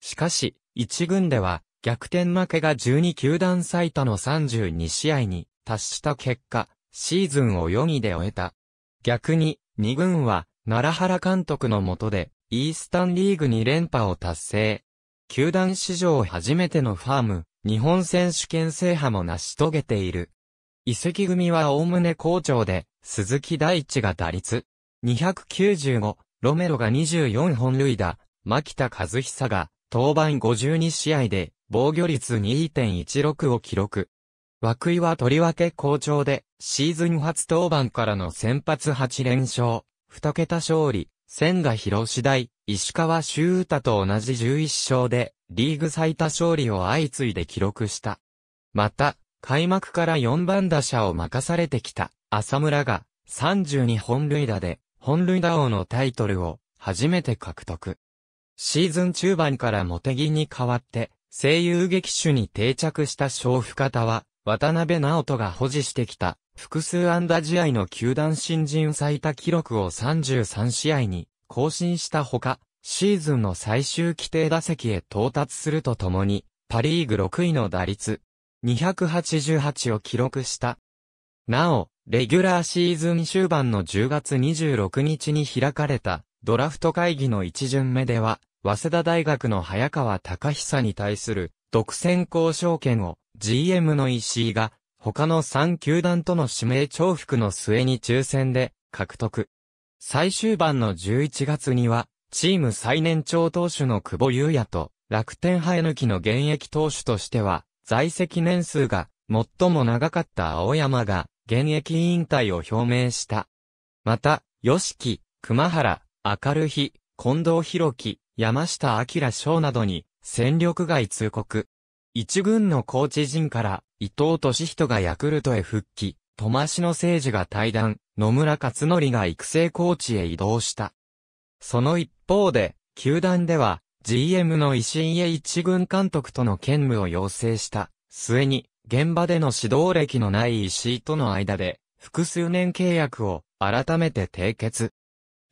しかし、1軍では逆転負けが12球団最多の32試合に達した結果、シーズンを4位で終えた。逆に、2軍は、奈良原監督の下で、イースタンリーグに連覇を達成。球団史上初めてのファーム、日本選手権制覇も成し遂げている。遺跡組はおおむね好調で、鈴木大地が打率295、ロメロが24本塁打、牧田和久が登板52試合で防御率2.16を記録。涌井はとりわけ好調で、シーズン初登板からの先発8連勝、2桁勝利、千賀広次第、石川修太と同じ11勝で、リーグ最多勝利を相次いで記録した。また、開幕から4番打者を任されてきた、浅村が、32本塁打で、本塁打王のタイトルを、初めて獲得。シーズン中盤から茂木に代わって、声優劇手に定着した勝負方は、渡辺直人が保持してきた、複数安打試合の球団新人最多記録を33試合に更新したほか、シーズンの最終規定打席へ到達するとともに、パリーグ6位の打率、288を記録した。なお、レギュラーシーズン終盤の10月26日に開かれた、ドラフト会議の一巡目では、早稲田大学の早川隆久に対する、独占交渉権を、GM の石井が、他の3球団との指名重複の末に抽選で獲得。最終盤の11月には、チーム最年長投手の久保優也と、楽天生え抜きの現役投手としては、在籍年数が最も長かった青山が、現役引退を表明した。また、吉木、熊原、明る日、近藤博樹、山下明翔などに、戦力外通告。一軍のコーチ陣から伊藤俊人がヤクルトへ復帰、戸増の政治が退団、野村克則が育成コーチへ移動した。その一方で、球団では、GM の石井へ一軍監督との兼務を要請した、末に、現場での指導歴のない石井との間で、複数年契約を改めて締結。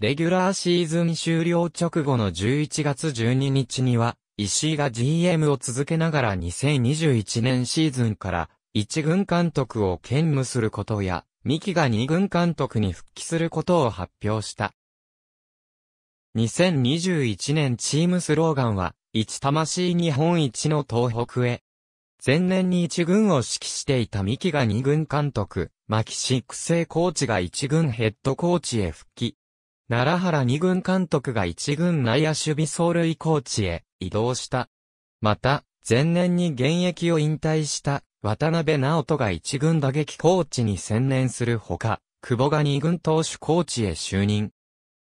レギュラーシーズン終了直後の11月12日には、石井が GM を続けながら2021年シーズンから1軍監督を兼務することや、三木が2軍監督に復帰することを発表した。2021年チームスローガンは、一魂日本一の東北へ。前年に1軍を指揮していた三木が2軍監督、牧師育成コーチが1軍ヘッドコーチへ復帰。奈良原2軍監督が1軍内野守備走塁コーチへ。移動した。また、前年に現役を引退した渡辺直人が一軍打撃コーチに専念するほか、久保が二軍投手コーチへ就任。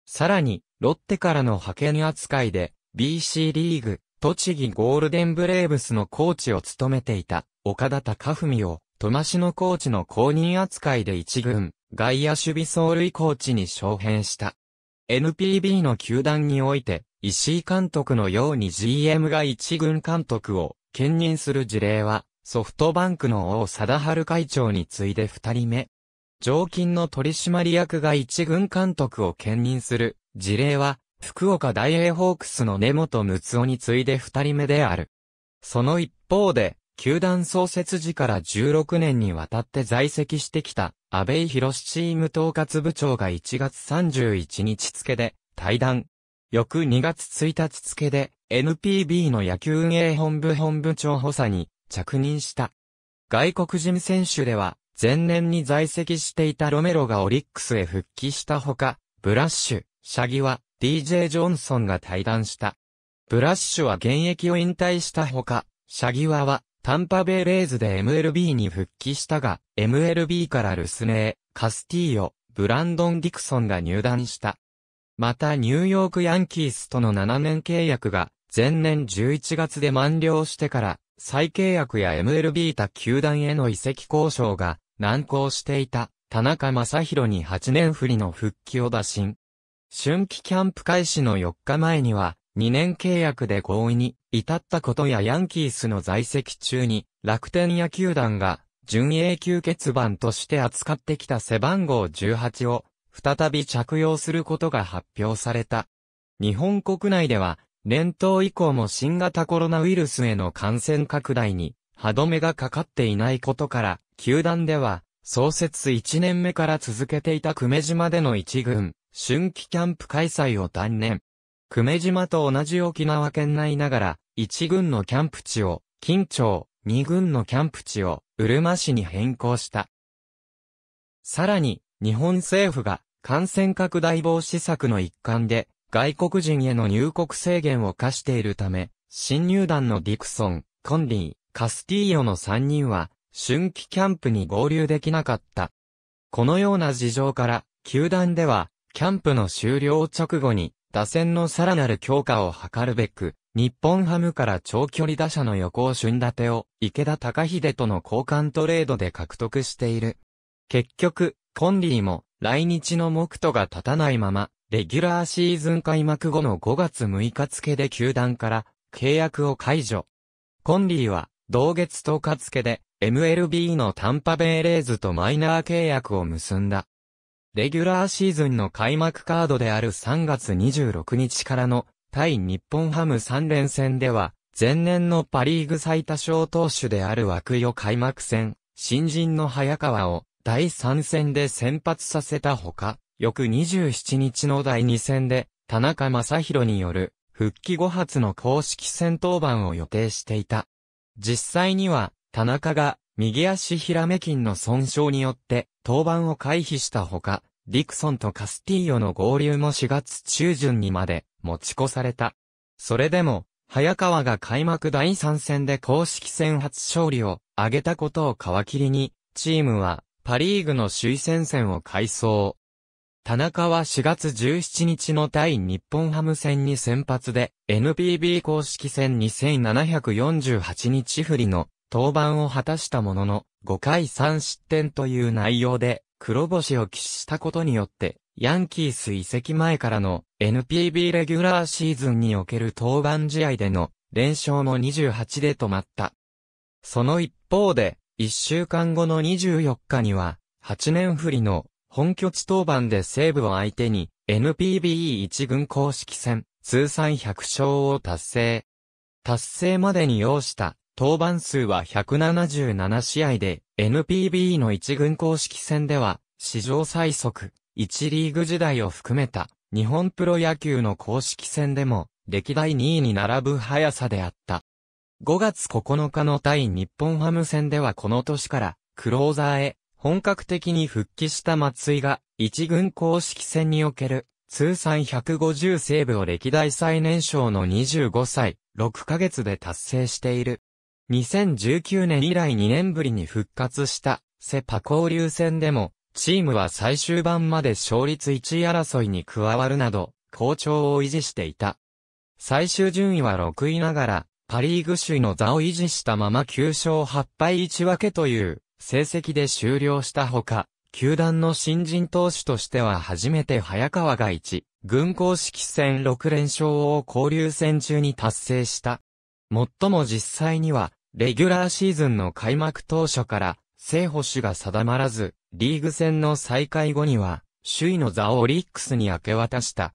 さらに、ロッテからの派遣扱いで、BC リーグ、栃木ゴールデンブレーブスのコーチを務めていた、岡田隆文を、戸増のコーチの公認扱いで一軍、外野守備走塁コーチに昇変した。NPB の球団において、石井監督のように GM が一軍監督を兼任する事例は、ソフトバンクの王貞治会長に次いで二人目。常勤の取締役が一軍監督を兼任する事例は、福岡大英ホークスの根本睦夫に次いで二人目である。その一方で、球団創設時から16年にわたって在籍してきた、安倍博チーム統括部長が1月31日付で、対談、翌2月1日付で NPB の野球運営本部本部長補佐に着任した。外国人選手では前年に在籍していたロメロがオリックスへ復帰したほか、ブラッシュ、シャギは DJ ジョンソンが退団した。ブラッシュは現役を引退したほか、シャギワはタンパベイレーズで MLB に復帰したが、MLB からルスネー、カスティーヨ、ブランドン・ディクソンが入団した。またニューヨークヤンキースとの7年契約が前年11月で満了してから再契約や MLB 他球団への移籍交渉が難航していた田中正宏に8年振りの復帰を打診。春季キャンプ開始の4日前には2年契約で合意に至ったことやヤンキースの在籍中に楽天野球団が準永久欠番として扱ってきた背番号18を再び着用することが発表された。日本国内では、連頭以降も新型コロナウイルスへの感染拡大に歯止めがかかっていないことから、球団では、創設1年目から続けていた久米島での一軍、春季キャンプ開催を断念。久米島と同じ沖縄県内ながら、一軍のキャンプ地を、金町、二軍のキャンプ地を、うるま市に変更した。さらに、日本政府が、感染拡大防止策の一環で、外国人への入国制限を課しているため、新入団のディクソン、コンリー、カスティーヨの3人は、春季キャンプに合流できなかった。このような事情から、球団では、キャンプの終了直後に、打線のさらなる強化を図るべく、日本ハムから長距離打者の横尾俊立を池田隆秀との交換トレードで獲得している。結局、コンリーも来日の目途が立たないまま、レギュラーシーズン開幕後の5月6日付で球団から契約を解除。コンリーは同月10日付で MLB のタンパベイレーズとマイナー契約を結んだ。レギュラーシーズンの開幕カードである3月26日からの対日本ハム3連戦では、前年のパリーグ最多勝投手である枠与開幕戦、新人の早川を第3戦で先発させたほか、翌27日の第2戦で、田中正宏による、復帰後発の公式戦登板を予定していた。実際には、田中が、右足ひらめ筋の損傷によって、登板を回避したほか、ディクソンとカスティーヨの合流も4月中旬にまで、持ち越された。それでも、早川が開幕第3戦で公式戦初勝利を挙げたことを皮切りに、チームはパリーグの首位戦線を改装。田中は4月17日の対日本ハム戦に先発で、NPB 公式戦2748日振りの登板を果たしたものの、5回3失点という内容で、黒星を喫したことによって、ヤンキース移籍前からの NPB レギュラーシーズンにおける登板試合での連勝も28で止まった。その一方で、一週間後の24日には、8年振りの本拠地登板で西武を相手に n p b e 一軍公式戦通算100勝を達成。達成までに要した登板数は177試合で NPBE の一軍公式戦では史上最速1リーグ時代を含めた日本プロ野球の公式戦でも歴代2位に並ぶ速さであった。5月9日の対日本ハム戦ではこの年からクローザーへ本格的に復帰した松井が一軍公式戦における通算150セーブを歴代最年少の25歳6ヶ月で達成している。2019年以来2年ぶりに復活したセパ交流戦でもチームは最終盤まで勝率1位争いに加わるなど好調を維持していた。最終順位は6位ながらパリーグ首位の座を維持したまま9勝8敗1分けという成績で終了したほか、球団の新人投手としては初めて早川が1、軍公式戦6連勝を交流戦中に達成した。もっとも実際には、レギュラーシーズンの開幕当初から、正捕手が定まらず、リーグ戦の再開後には、首位の座をオリックスに明け渡した。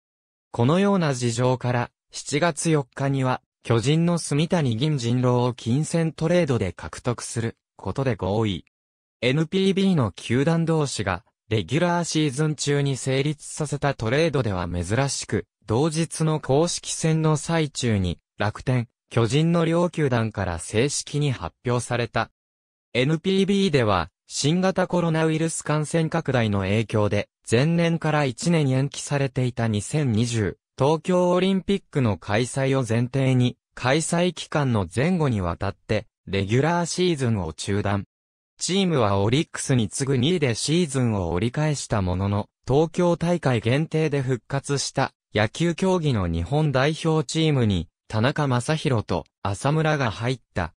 このような事情から、7月4日には、巨人の住谷銀人郎を金銭トレードで獲得することで合意。NPB の球団同士が、レギュラーシーズン中に成立させたトレードでは珍しく、同日の公式戦の最中に、楽天、巨人の両球団から正式に発表された。NPB では、新型コロナウイルス感染拡大の影響で、前年から1年延期されていた2020東京オリンピックの開催を前提に、開催期間の前後にわたって、レギュラーシーズンを中断。チームはオリックスに次ぐ2位でシーズンを折り返したものの、東京大会限定で復活した野球競技の日本代表チームに、田中正宏と浅村が入った。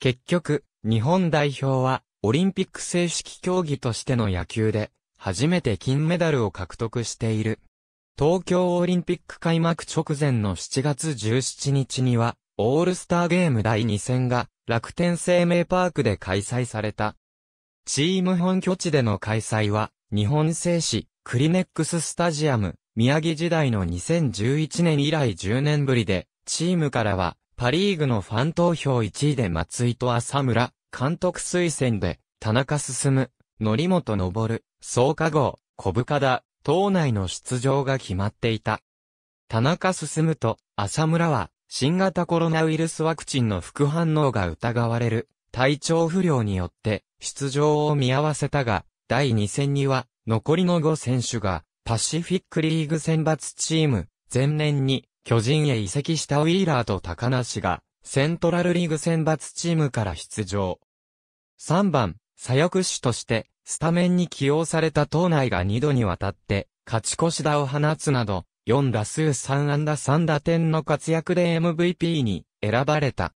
結局、日本代表は、オリンピック正式競技としての野球で、初めて金メダルを獲得している。東京オリンピック開幕直前の7月17日には、オールスターゲーム第2戦が楽天生命パークで開催された。チーム本拠地での開催は、日本製紙クリネックススタジアム、宮城時代の2011年以来10年ぶりで、チームからは、パリーグのファン投票1位で松井と浅村、監督推薦で、田中進、則本昇、総加号、小深田、党内の出場が決まっていた。田中進と浅村は、新型コロナウイルスワクチンの副反応が疑われる体調不良によって出場を見合わせたが、第2戦には残りの5選手がパシフィックリーグ選抜チーム、前年に巨人へ移籍したウィーラーと高梨がセントラルリーグ選抜チームから出場。3番、左翼手としてスタメンに起用された党内が2度にわたって勝ち越し打を放つなど4打数3安打3打点の活躍で MVP に選ばれた。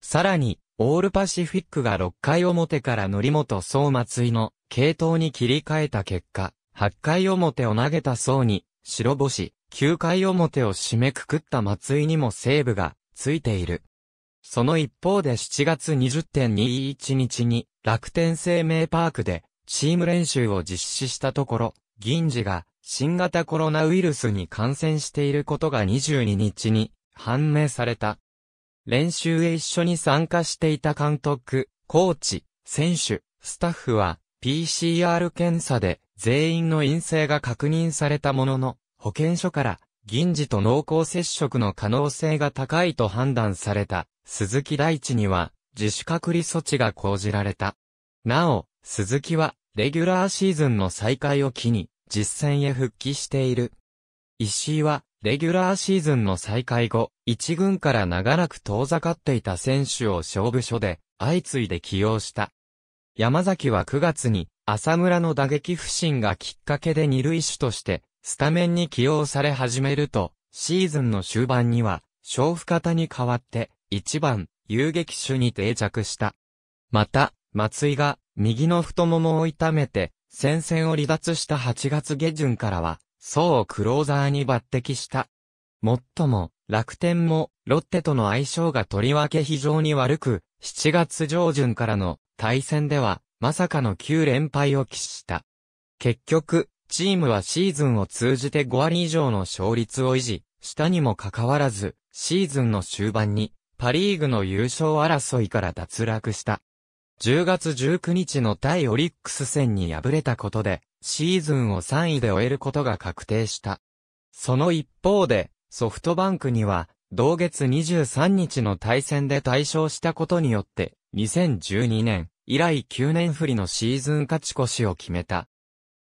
さらに、オールパシフィックが6回表から則本総松井の系統に切り替えた結果、8回表を投げた層に白星、9回表を締めくくった松井にもセーブがついている。その一方で7月20.21日に楽天生命パークでチーム練習を実施したところ、銀次が新型コロナウイルスに感染していることが22日に判明された。練習へ一緒に参加していた監督、コーチ、選手、スタッフは PCR 検査で全員の陰性が確認されたものの、保健所から銀次と濃厚接触の可能性が高いと判断された鈴木大地には自主隔離措置が講じられた。なお、鈴木はレギュラーシーズンの再開を機に実戦へ復帰している。石井は、レギュラーシーズンの再開後、一軍から長らく遠ざかっていた選手を勝負所で、相次いで起用した。山崎は9月に、浅村の打撃不振がきっかけで二塁手として、スタメンに起用され始めると、シーズンの終盤には、勝負方に代わって、1番、遊撃手に定着した。また、松井が、右の太ももを痛めて、戦線を離脱した8月下旬からは、そうクローザーに抜擢した。もっとも、楽天も、ロッテとの相性がとりわけ非常に悪く、7月上旬からの対戦では、まさかの9連敗を喫した。結局、チームはシーズンを通じて5割以上の勝率を維持、したにもかかわらず、シーズンの終盤に、パリーグの優勝争いから脱落した。10月19日の対オリックス戦に敗れたことで、シーズンを3位で終えることが確定した。その一方で、ソフトバンクには、同月23日の対戦で対勝したことによって、2012年以来9年振りのシーズン勝ち越しを決めた。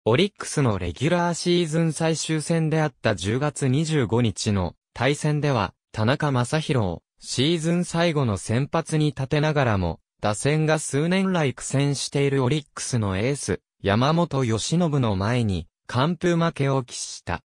オリックスのレギュラーシーズン最終戦であった10月25日の対戦では、田中正宏をシーズン最後の先発に立てながらも、打線が数年来苦戦しているオリックスのエース、山本由伸の前に、完封負けを喫した。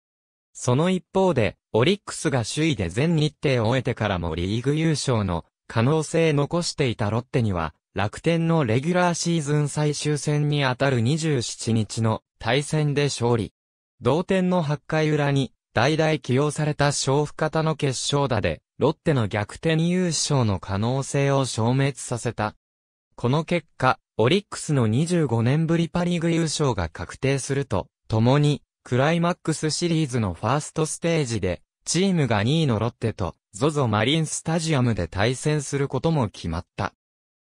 その一方で、オリックスが首位で全日程を終えてからもリーグ優勝の可能性残していたロッテには、楽天のレギュラーシーズン最終戦にあたる27日の対戦で勝利。同点の8回裏に、代々起用された勝負方の決勝打で、ロッテの逆転優勝の可能性を消滅させた。この結果、オリックスの25年ぶりパリーグ優勝が確定すると、共に、クライマックスシリーズのファーストステージで、チームが2位のロッテと、ゾゾマリンスタジアムで対戦することも決まった。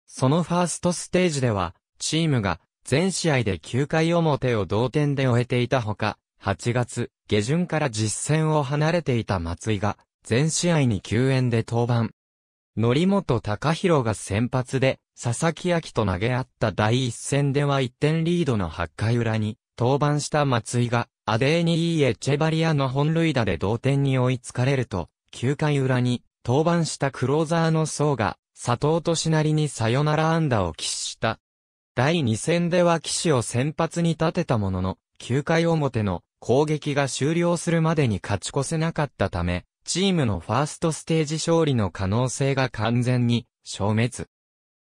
そのファーストステージでは、チームが全試合で9回表を同点で終えていたほか、8月下旬から実戦を離れていた松井が、全試合に救援で登板。則本隆弘が先発で、佐々木秋と投げ合った第一戦では1点リードの8回裏に、登板した松井が、アデーニーエチェバリアの本塁打で同点に追いつかれると、9回裏に、登板したクローザーの層が、佐藤としなりにサヨナラ安打を喫した。第2戦では騎士を先発に立てたものの、9回表の攻撃が終了するまでに勝ち越せなかったため、チームのファーストステージ勝利の可能性が完全に消滅。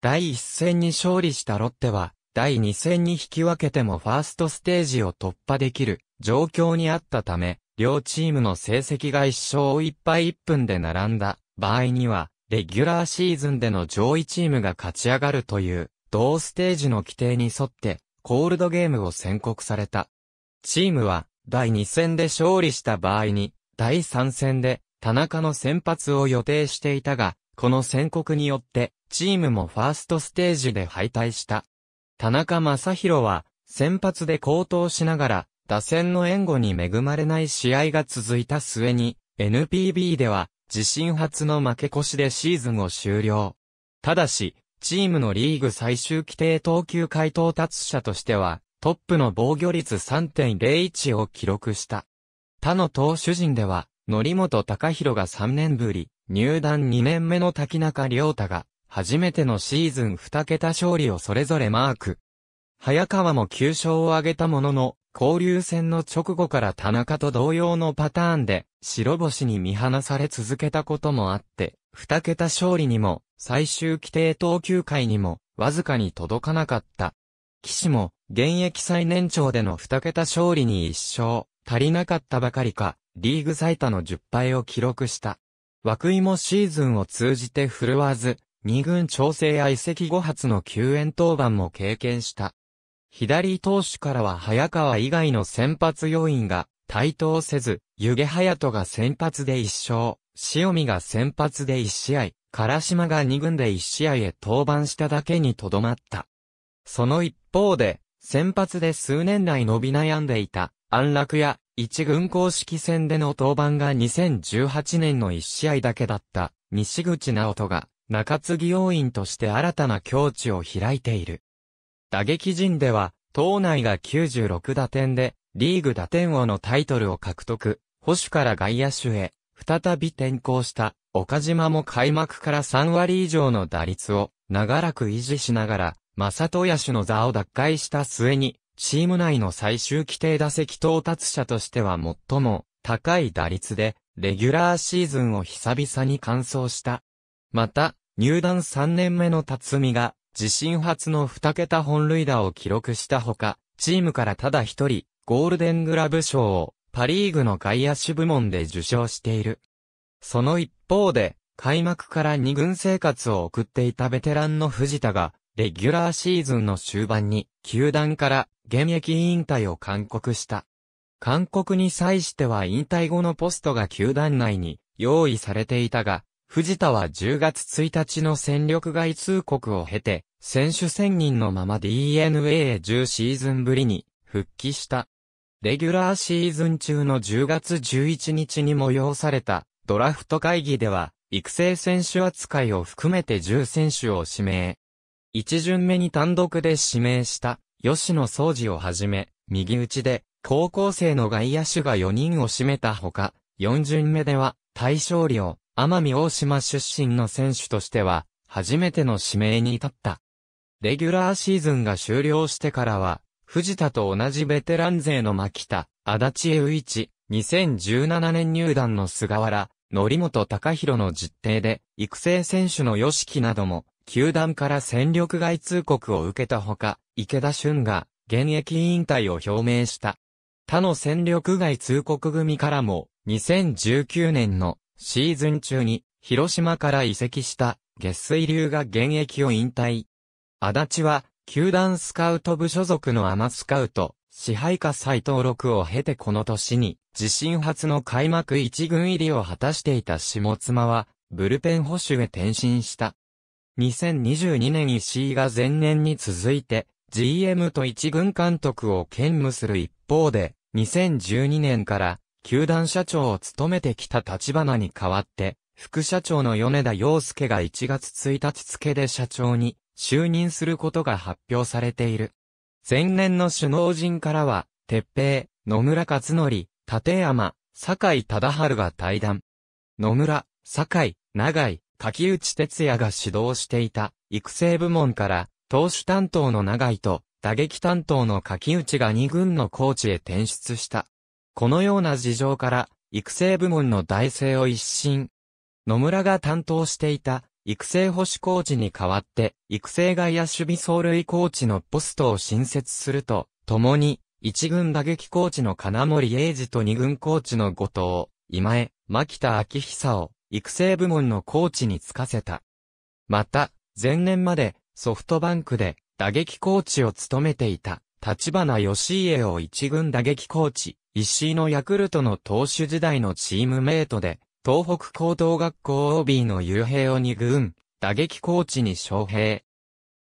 第1戦に勝利したロッテは、第2戦に引き分けてもファーストステージを突破できる状況にあったため、両チームの成績が1勝1敗1分で並んだ場合には、レギュラーシーズンでの上位チームが勝ち上がるという、同ステージの規定に沿って、コールドゲームを宣告された。チームは、第2戦で勝利した場合に、第3戦で、田中の先発を予定していたが、この宣告によって、チームもファーストステージで敗退した。田中正宏は、先発で高騰しながら、打線の援護に恵まれない試合が続いた末に、NPB では、自身初の負け越しでシーズンを終了。ただし、チームのリーグ最終規定投球回到達者としては、トップの防御率3.01を記録した。他の投手陣では、則本隆弘が3年ぶり、入団2年目の滝中良太が、初めてのシーズン2桁勝利をそれぞれマーク。早川も9勝を挙げたものの、交流戦の直後から田中と同様のパターンで、白星に見放され続けたこともあって、2桁勝利にも、最終規定投球回にも、わずかに届かなかった。岸も、現役最年長での2桁勝利に1勝、足りなかったばかりか、リーグ最多の10敗を記録した。涌井もシーズンを通じて振るわず、二軍調整や移籍後発の救援登板も経験した。左投手からは早川以外の先発要員が対等せず、湯気隼人が先発で一勝、塩見が先発で一試合、唐島が二軍で一試合へ登板しただけにとどまった。その一方で、先発で数年来伸び悩んでいた安楽や一軍公式戦での登板が2018年の1試合だけだった西口直人が中継ぎ要員として新たな境地を開いている。打撃陣では、党内が96打点で、リーグ打点王のタイトルを獲得、保守から外野手へ、再び転向した、岡島も開幕から3割以上の打率を、長らく維持しながら、正人野手の座を奪回した末に、チーム内の最終規定打席到達者としては最も高い打率で、レギュラーシーズンを久々に完走した。また、入団3年目の辰巳が、自身初の2桁本塁打を記録したほか、チームからただ一人、ゴールデングラブ賞を、パリーグの外野手部門で受賞している。その一方で、開幕から2軍生活を送っていたベテランの藤田が、レギュラーシーズンの終盤に、球団から現役引退を勧告した。勧告に際しては引退後のポストが球団内に用意されていたが、藤田は10月1日の戦力外通告を経て、選手専任のまま DNA へ10シーズンぶりに復帰した。レギュラーシーズン中の10月11日に催されたドラフト会議では、育成選手扱いを含めて10選手を指名。1巡目に単独で指名した吉野総司をはじめ、右打ちで、高校生の外野手が4人を占めたほか、4巡目では、大勝量、奄美大島出身の選手としては、初めての指名に至った。レギュラーシーズンが終了してからは、藤田と同じベテラン勢の牧田、足立栄一、2017年入団の菅原、則本隆弘の実定で、育成選手の吉木なども、球団から戦力外通告を受けたほか、池田俊が現役引退を表明した。他の戦力外通告組からも、2019年のシーズン中に広島から移籍した月水流が現役を引退。足立は、球団スカウト部所属のアマスカウト、支配下再登録を経てこの年に、自身初の開幕一軍入りを果たしていた下妻は、ブルペン保守へ転身した。2022年石井が前年に続いて、GM と一軍監督を兼務する一方で、2012年から球団社長を務めてきた立花に代わって、副社長の米田洋介が1月1日付で社長に就任することが発表されている。前年の首脳陣からは、鉄平、野村克則、立山、酒井忠治が対談。野村、酒井、長井、柿内哲也が指導していた育成部門から投手担当の長井と打撃担当の柿内が2軍のコーチへ転出した。このような事情から、育成部門の大成を一新。野村が担当していた、育成保守コーチに代わって、育成外野守備走塁コーチのポストを新設すると、共に、一軍打撃コーチの金森英二と二軍コーチの後藤、今江、牧田昭久を、育成部門のコーチに就かせた。また、前年まで、ソフトバンクで打撃コーチを務めていた、立花義家を一軍打撃コーチ、石井のヤクルトの投手時代のチームメイトで、東北高等学校 OB の雄平を二軍、打撃コーチに招聘。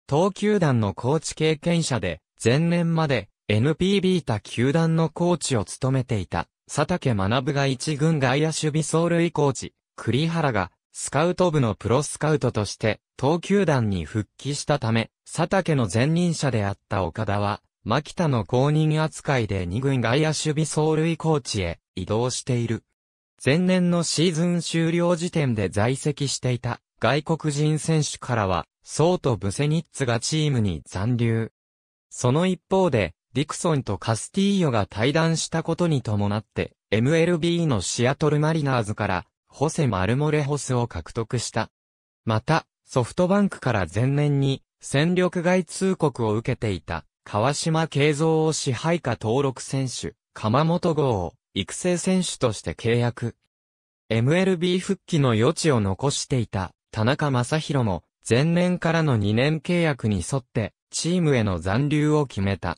東球団のコーチ経験者で、前年まで NPB 他球団のコーチを務めていた、佐竹学が一軍外野守備走塁コーチ、栗原がスカウト部のプロスカウトとして、投球団に復帰したため、佐竹の前任者であった岡田は、牧田の公認扱いで二軍外野守備走塁コーチへ移動している。前年のシーズン終了時点で在籍していた外国人選手からは、ソーとブセニッツがチームに残留。その一方で、ディクソンとカスティーヨが対談したことに伴って、MLB のシアトルマリナーズからホセ・マルモレホスを獲得した。また、ソフトバンクから前年に戦力外通告を受けていた川島慶三を支配下登録選手、鎌本号を育成選手として契約。MLB 復帰の余地を残していた田中正宏も前年からの2年契約に沿ってチームへの残留を決めた。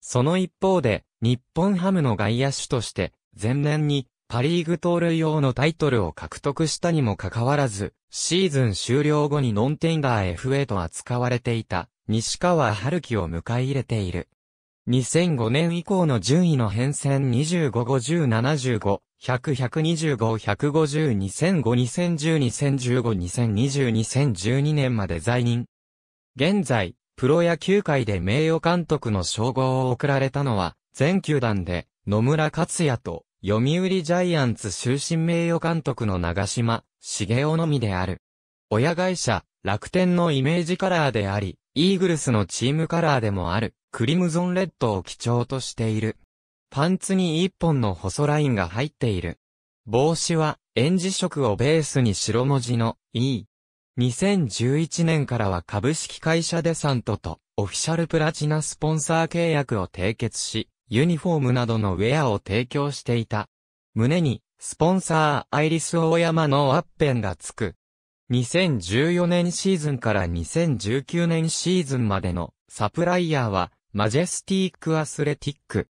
その一方で日本ハムの外野手として前年にパリーグ盗塁王のタイトルを獲得したにもかかわらず、シーズン終了後にノンテンダー FA と扱われていた、西川春樹を迎え入れている。2005年以降の順位の変遷25、50、75、100、125、150、2005、2010、2015、2020、2012年まで在任。現在、プロ野球界で名誉監督の称号を贈られたのは、全球団で野村克也と読売ジャイアンツ終身名誉監督の長島、茂雄のみである。親会社、楽天のイメージカラーであり、イーグルスのチームカラーでもある、クリムゾンレッドを基調としている。パンツに一本の細ラインが入っている。帽子は、演ン色をベースに白文字の E。2011年からは株式会社デサントとオフィシャルプラチナスポンサー契約を締結し、ユニフォームなどのウェアを提供していた。胸に、スポンサーアイリス大山のアッペンがつく。2014年シーズンから2019年シーズンまでのサプライヤーは、マジェスティックアスレティック。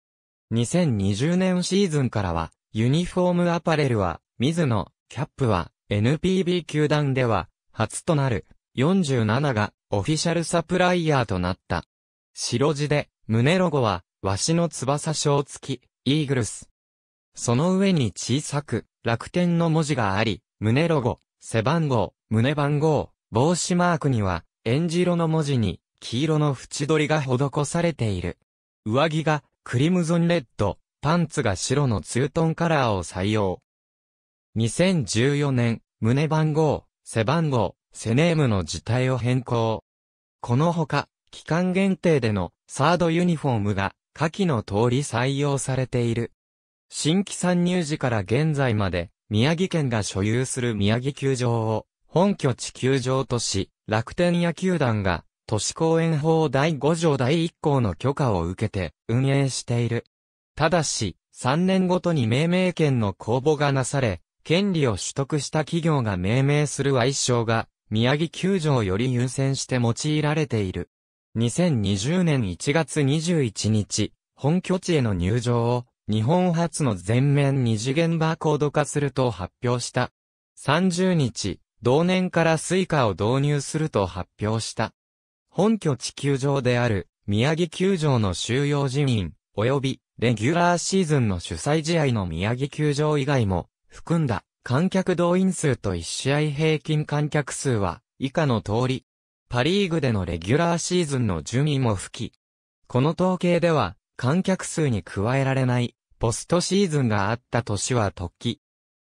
2020年シーズンからは、ユニフォームアパレルは、ミズノ、キャップは、NPB 球団では、初となる、47が、オフィシャルサプライヤーとなった。白地で、胸ロゴは、わしの翼章付き、イーグルス。その上に小さく、楽天の文字があり、胸ロゴ、背番号、胸番号、帽子マークには、エンジ色の文字に、黄色の縁取りが施されている。上着が、クリムゾンレッド、パンツが白のツートンカラーを採用。2014年、胸番号、背番号、セネームの字体を変更。このほか、期間限定でのサードユニフォームが下記の通り採用されている。新規参入時から現在まで、宮城県が所有する宮城球場を、本拠地球場とし、楽天野球団が、都市公園法第5条第1項の許可を受けて、運営している。ただし、3年ごとに命名権の公募がなされ、権利を取得した企業が命名する愛称が、宮城球場より優先して用いられている。2020年1月21日、本拠地への入場を日本初の全面二次元バーコード化すると発表した。30日、同年からスイカを導入すると発表した。本拠地球場である宮城球場の収容人員、及びレギュラーシーズンの主催試合の宮城球場以外も含んだ観客動員数と1試合平均観客数は以下の通りパリーグでのレギュラーシーズンの順位も吹き、この統計では、観客数に加えられない、ポストシーズンがあった年は突起。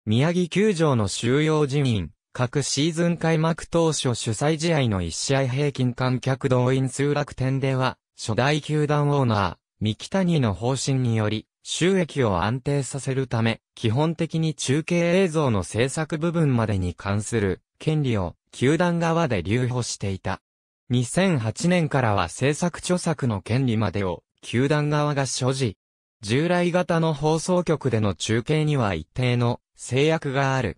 宮城球場の収容人員、各シーズン開幕当初主催試合の1試合平均観客動員数楽天では、初代球団オーナー、三木谷の方針により、収益を安定させるため、基本的に中継映像の制作部分までに関する権利を球団側で留保していた。2008年からは制作著作の権利までを球団側が所持。従来型の放送局での中継には一定の制約がある。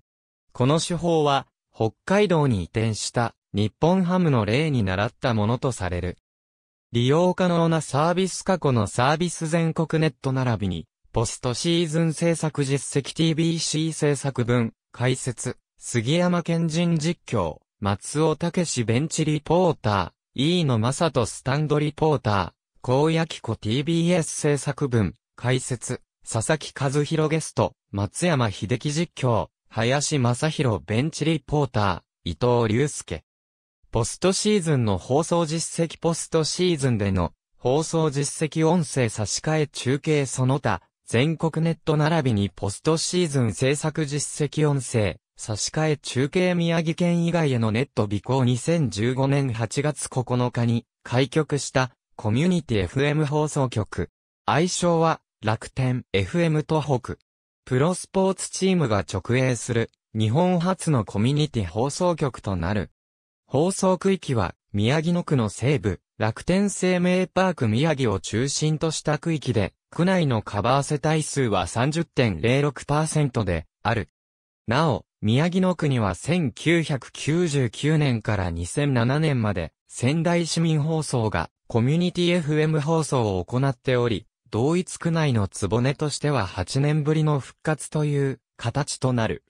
この手法は北海道に移転した日本ハムの例に習ったものとされる。利用可能なサービス過去のサービス全国ネット並びに、ポストシーズン制作実績 TBC 制作分、解説、杉山賢人実況。松尾武史ベンチリポーター、飯野正人スタンドリポーター、高野紀子 TBS 制作文、解説、佐々木和弘ゲスト、松山秀樹実況、林正宏ベンチリポーター、伊藤隆介。ポストシーズンの放送実績ポストシーズンでの放送実績音声差し替え中継その他、全国ネット並びにポストシーズン制作実績音声、差し替え中継宮城県以外へのネット備行2015年8月9日に開局したコミュニティ FM 放送局。愛称は楽天 FM 東北。プロスポーツチームが直営する日本初のコミュニティ放送局となる。放送区域は宮城野区の西部、楽天生命パーク宮城を中心とした区域で、区内のカバー世帯数は30.06%である。なお、宮城野区には1999年から2007年まで仙台市民放送がコミュニティ FM 放送を行っており、同一区内のつぼねとしては8年ぶりの復活という形となる。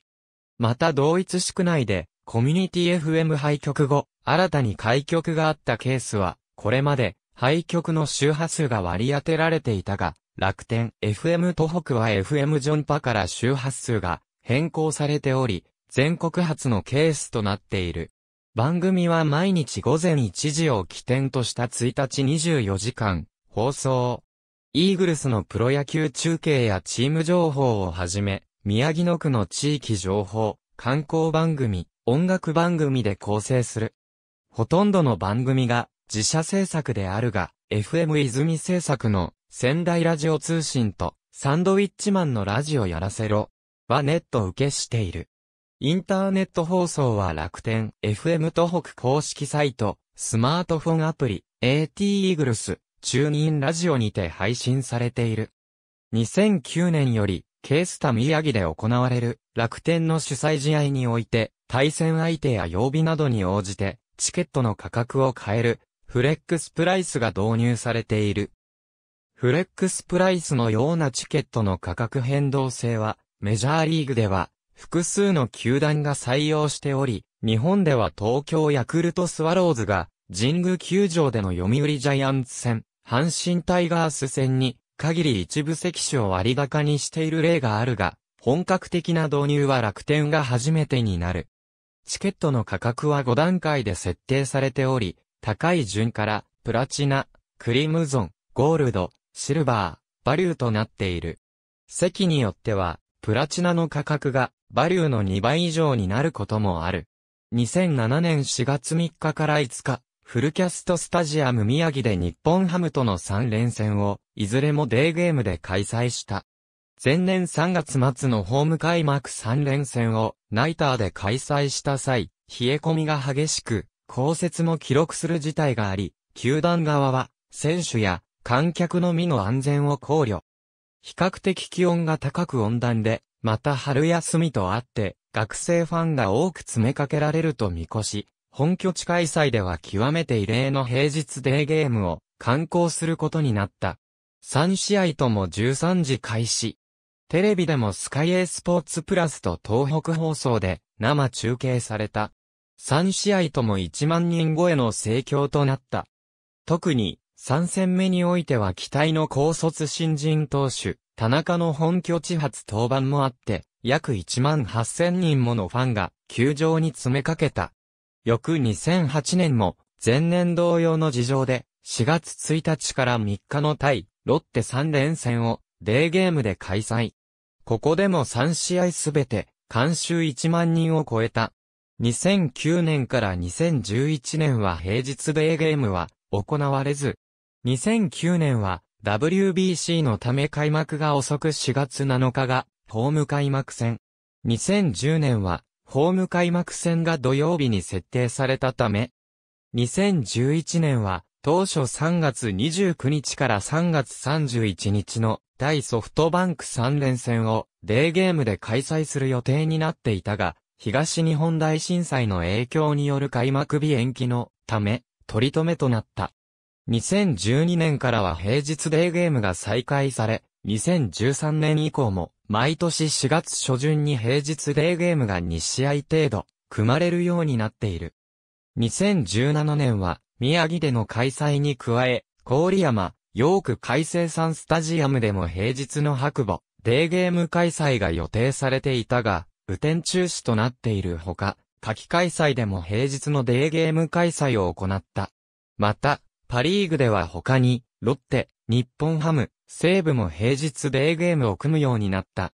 また同一市区内でコミュニティ FM 廃局後、新たに開局があったケースは、これまで廃局の周波数が割り当てられていたが、楽天 FM 東北は FM ジョンパから周波数が変更されており、全国発のケースとなっている。番組は毎日午前1時を起点とした1日24時間、放送。イーグルスのプロ野球中継やチーム情報をはじめ、宮城野区の地域情報、観光番組、音楽番組で構成する。ほとんどの番組が自社制作であるが、FM 泉制作の仙台ラジオ通信とサンドウィッチマンのラジオやらせろはネット受けしている。インターネット放送は楽天、FM 東北公式サイト、スマートフォンアプリ、AT イーグルス、チューニンラジオにて配信されている。2009年より、ケースタ宮城で行われる楽天の主催試合において、対戦相手や曜日などに応じて、チケットの価格を変える、フレックスプライスが導入されている。フレックスプライスのようなチケットの価格変動性は、メジャーリーグでは、複数の球団が採用しており、日本では東京ヤクルトスワローズが、神宮球場での読売ジャイアンツ戦、阪神タイガース戦に、限り一部席種を割高にしている例があるが、本格的な導入は楽天が初めてになる。チケットの価格は5段階で設定されており、高い順から、プラチナ、クリムゾン、ゴールド、シルバー、バリューとなっている。席によっては、プラチナの価格がバリューの2倍以上になることもある。2007年4月3日から5日、フルキャストスタジアム宮城で日本ハムとの3連戦を、いずれもデーゲームで開催した。前年3月末のホーム開幕3連戦を、ナイターで開催した際、冷え込みが激しく、降雪も記録する事態があり、球団側は、選手や観客の身の安全を考慮、比較的気温が高く温暖で、また春休みとあって、学生ファンが多く詰めかけられると見越し、本拠地開催では極めて異例の平日デーゲームを観光することになった。3試合とも13時開始。テレビでもスカイエースポーツプラスと東北放送で生中継された。3試合とも1万人超えの盛況となった。特に三戦目においては期待の高卒新人投手、田中の本拠地発登板もあって、約1万8000人ものファンが球場に詰めかけた。翌2008年も前年同様の事情で4月1日から3日の対ロッテ3連戦をデーゲームで開催。ここでも3試合すべて監修1万人を超えた。2009年から2011年は平日デーゲームは行われず、2009年は WBC のため開幕が遅く4月7日がホーム開幕戦。2010年はホーム開幕戦が土曜日に設定されたため、2011年は当初3月29日から3月31日の大ソフトバンク3連戦をデーゲームで開催する予定になっていたが、東日本大震災の影響による開幕日延期のため、取り留めとなった。2012年からは平日デーゲームが再開され、2013年以降も、毎年4月初旬に平日デーゲームが2試合程度、組まれるようになっている。2017年は、宮城での開催に加え、郡山、ヨーク海星産スタジアムでも平日の白母、デーゲーム開催が予定されていたが、雨天中止となっているほか、夏季開催でも平日のデーゲーム開催を行った。また、パリーグでは他に、ロッテ、日本ハム、西武も平日デーゲームを組むようになった。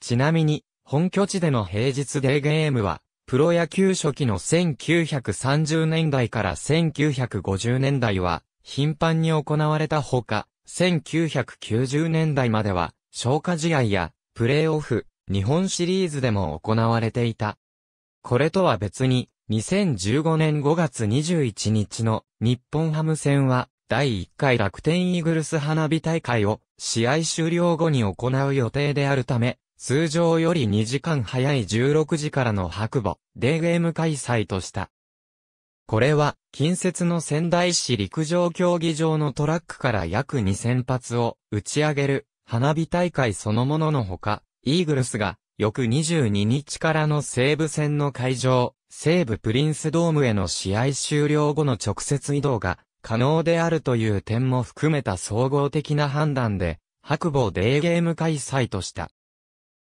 ちなみに、本拠地での平日デーゲームは、プロ野球初期の1930年代から1950年代は、頻繁に行われたほか、1990年代までは、消化試合や、プレーオフ、日本シリーズでも行われていた。これとは別に、2015年5月21日の日本ハム戦は、第1回楽天イーグルス花火大会を、試合終了後に行う予定であるため、通常より2時間早い16時からの白母、デーゲーム開催とした。これは、近接の仙台市陸上競技場のトラックから約2000発を打ち上げる花火大会そのもののほか、イーグルスが翌22日からの西武戦の会場、西部プリンスドームへの試合終了後の直接移動が可能であるという点も含めた総合的な判断で、白母デーゲーム開催とした。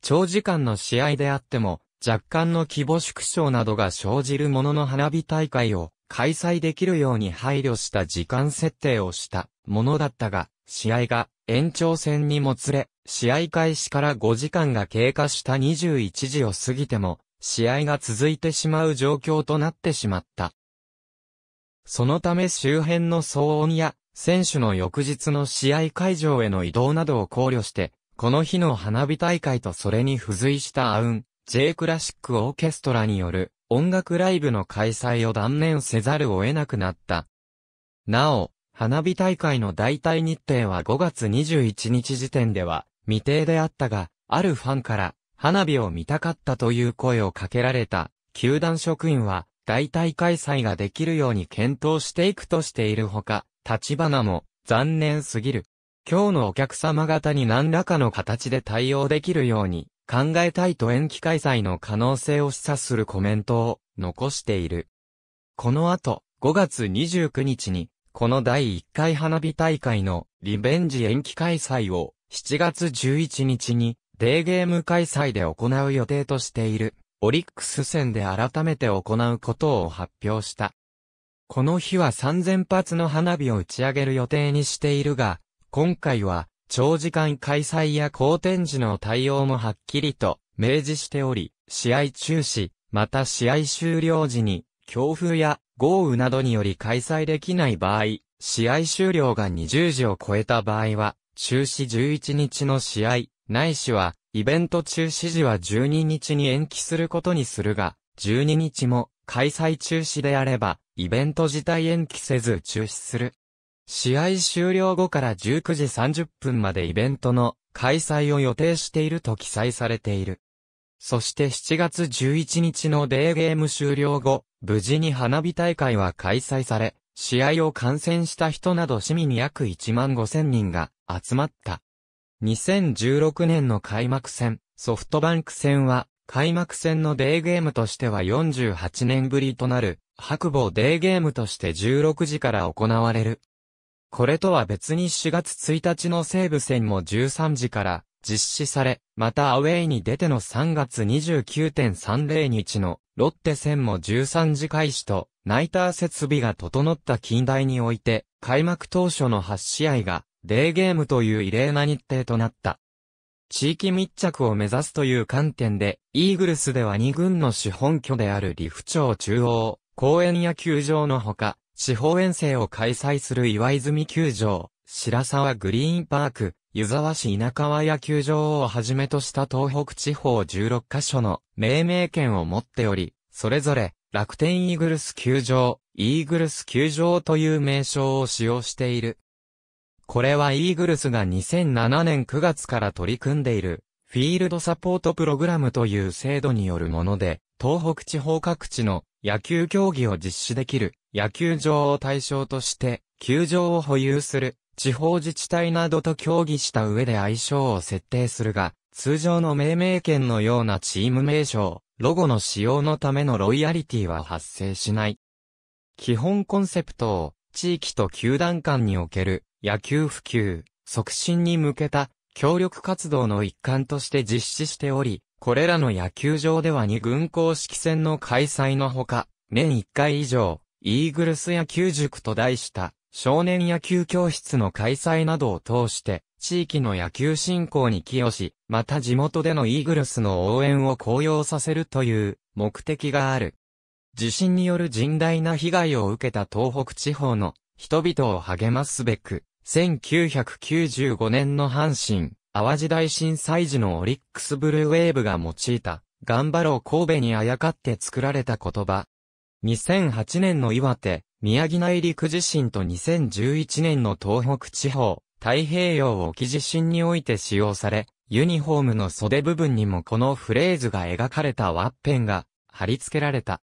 長時間の試合であっても、若干の規模縮小などが生じるものの花火大会を開催できるように配慮した時間設定をしたものだったが、試合が延長戦にもつれ、試合開始から5時間が経過した21時を過ぎても、試合が続いてしまう状況となってしまった。そのため周辺の騒音や、選手の翌日の試合会場への移動などを考慮して、この日の花火大会とそれに付随したアウン、J クラシックオーケストラによる音楽ライブの開催を断念せざるを得なくなった。なお、花火大会の代替日程は5月21日時点では未定であったが、あるファンから花火を見たかったという声をかけられた、球団職員は、大体開催ができるように検討していくとしているほか、立花も、残念すぎる。今日のお客様方に何らかの形で対応できるように、考えたいと延期開催の可能性を示唆するコメントを残している。この後、5月29日に、この第1回花火大会のリベンジ延期開催を7月11日にデーゲーム開催で行う予定としている、オリックス戦で改めて行うことを発表した。この日は3000発の花火を打ち上げる予定にしているが、今回は、長時間開催や好天時の対応もはっきりと明示しており、試合中止、また試合終了時に、強風や豪雨などにより開催できない場合、試合終了が20時を超えた場合は、中止11日の試合、ないしは、イベント中止時は12日に延期することにするが、12日も開催中止であれば、イベント自体延期せず中止する。試合終了後から19時30分までイベントの開催を予定していると記載されている。そして7月11日のデーゲーム終了後、無事に花火大会は開催され、試合を観戦した人など市民約1万5千人が集まった。2016年の開幕戦、ソフトバンク戦は、開幕戦のデーゲームとしては48年ぶりとなる、白棒デーゲームとして16時から行われる。これとは別に4月1日の西武戦も13時から実施され、またアウェイに出ての3月29.30日のロッテ戦も13時開始と、ナイター設備が整った近代において、開幕当初の8試合がデーゲームという異例な日程となった。地域密着を目指すという観点で、イーグルスでは2軍の資本拠であるリフ町中央、公園野球場のほか、地方遠征を開催する岩泉球場、白沢グリーンパーク、湯沢市稲川野球場をはじめとした東北地方16カ所の命名権を持っており、それぞれ楽天イーグルス球場、イーグルス球場という名称を使用している。これはイーグルスが2007年9月から取り組んでいる、フィールドサポートプログラムという制度によるもので、東北地方各地の野球競技を実施できる野球場を対象として、球場を保有する地方自治体などと協議した上で相性を設定するが、通常の命名権のようなチーム名称、ロゴの使用のためのロイヤリティは発生しない。基本コンセプトを地域と球団間における野球普及、促進に向けた協力活動の一環として実施しており、これらの野球場では2軍公式戦の開催のほか、年1回以上、イーグルス野球塾と題した少年野球教室の開催などを通して、地域の野球振興に寄与し、また地元でのイーグルスの応援を高揚させるという目的がある。地震による甚大な被害を受けた東北地方の人々を励ますべく、1995年の阪神、淡路大震災時のオリックスブルーウェーブが用いた、頑張ろう神戸にあやかって作られた言葉。2008年の岩手、宮城内陸地震と2011年の東北地方、太平洋沖地震において使用され、ユニフォームの袖部分にもこのフレーズが描かれたワッペンが貼り付けられた。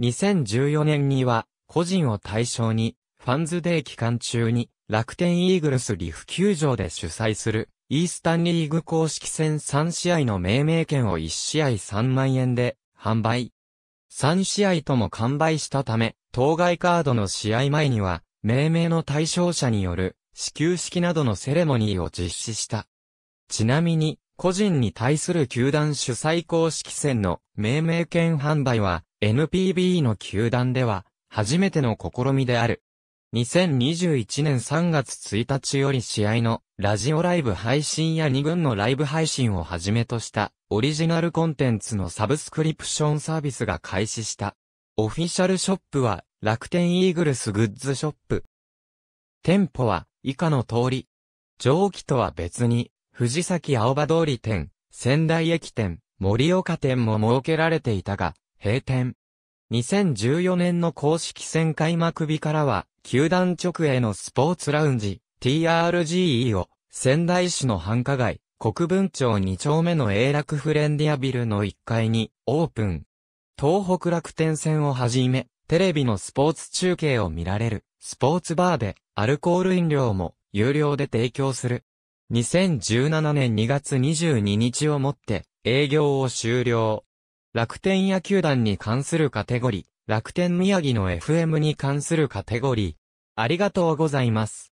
2014年には、個人を対象に、ファンズデー期間中に、楽天イーグルスリフ球場で主催する、イースタンリーグ公式戦3試合の命名権を1試合3万円で、販売。3試合とも完売したため、当該カードの試合前には、命名の対象者による、支給式などのセレモニーを実施した。ちなみに、個人に対する球団主催公式戦の命名権販売は、NPB の球団では、初めての試みである。2021年3月1日より試合のラジオライブ配信や2軍のライブ配信をはじめとしたオリジナルコンテンツのサブスクリプションサービスが開始した。オフィシャルショップは楽天イーグルスグッズショップ。店舗は以下の通り。上記とは別に藤崎青葉通り店、仙台駅店、盛岡店も設けられていたが、閉店。2014年の公式戦開幕日からは、球団直営のスポーツラウンジ、TRGE を、仙台市の繁華街、国分町2丁目の永楽フレンディアビルの1階に、オープン。東北楽天戦をはじめ、テレビのスポーツ中継を見られる、スポーツバーで、アルコール飲料も、有料で提供する。2017年2月22日をもって、営業を終了。楽天野球団に関するカテゴリー、楽天宮城の FM に関するカテゴリー。ありがとうございます。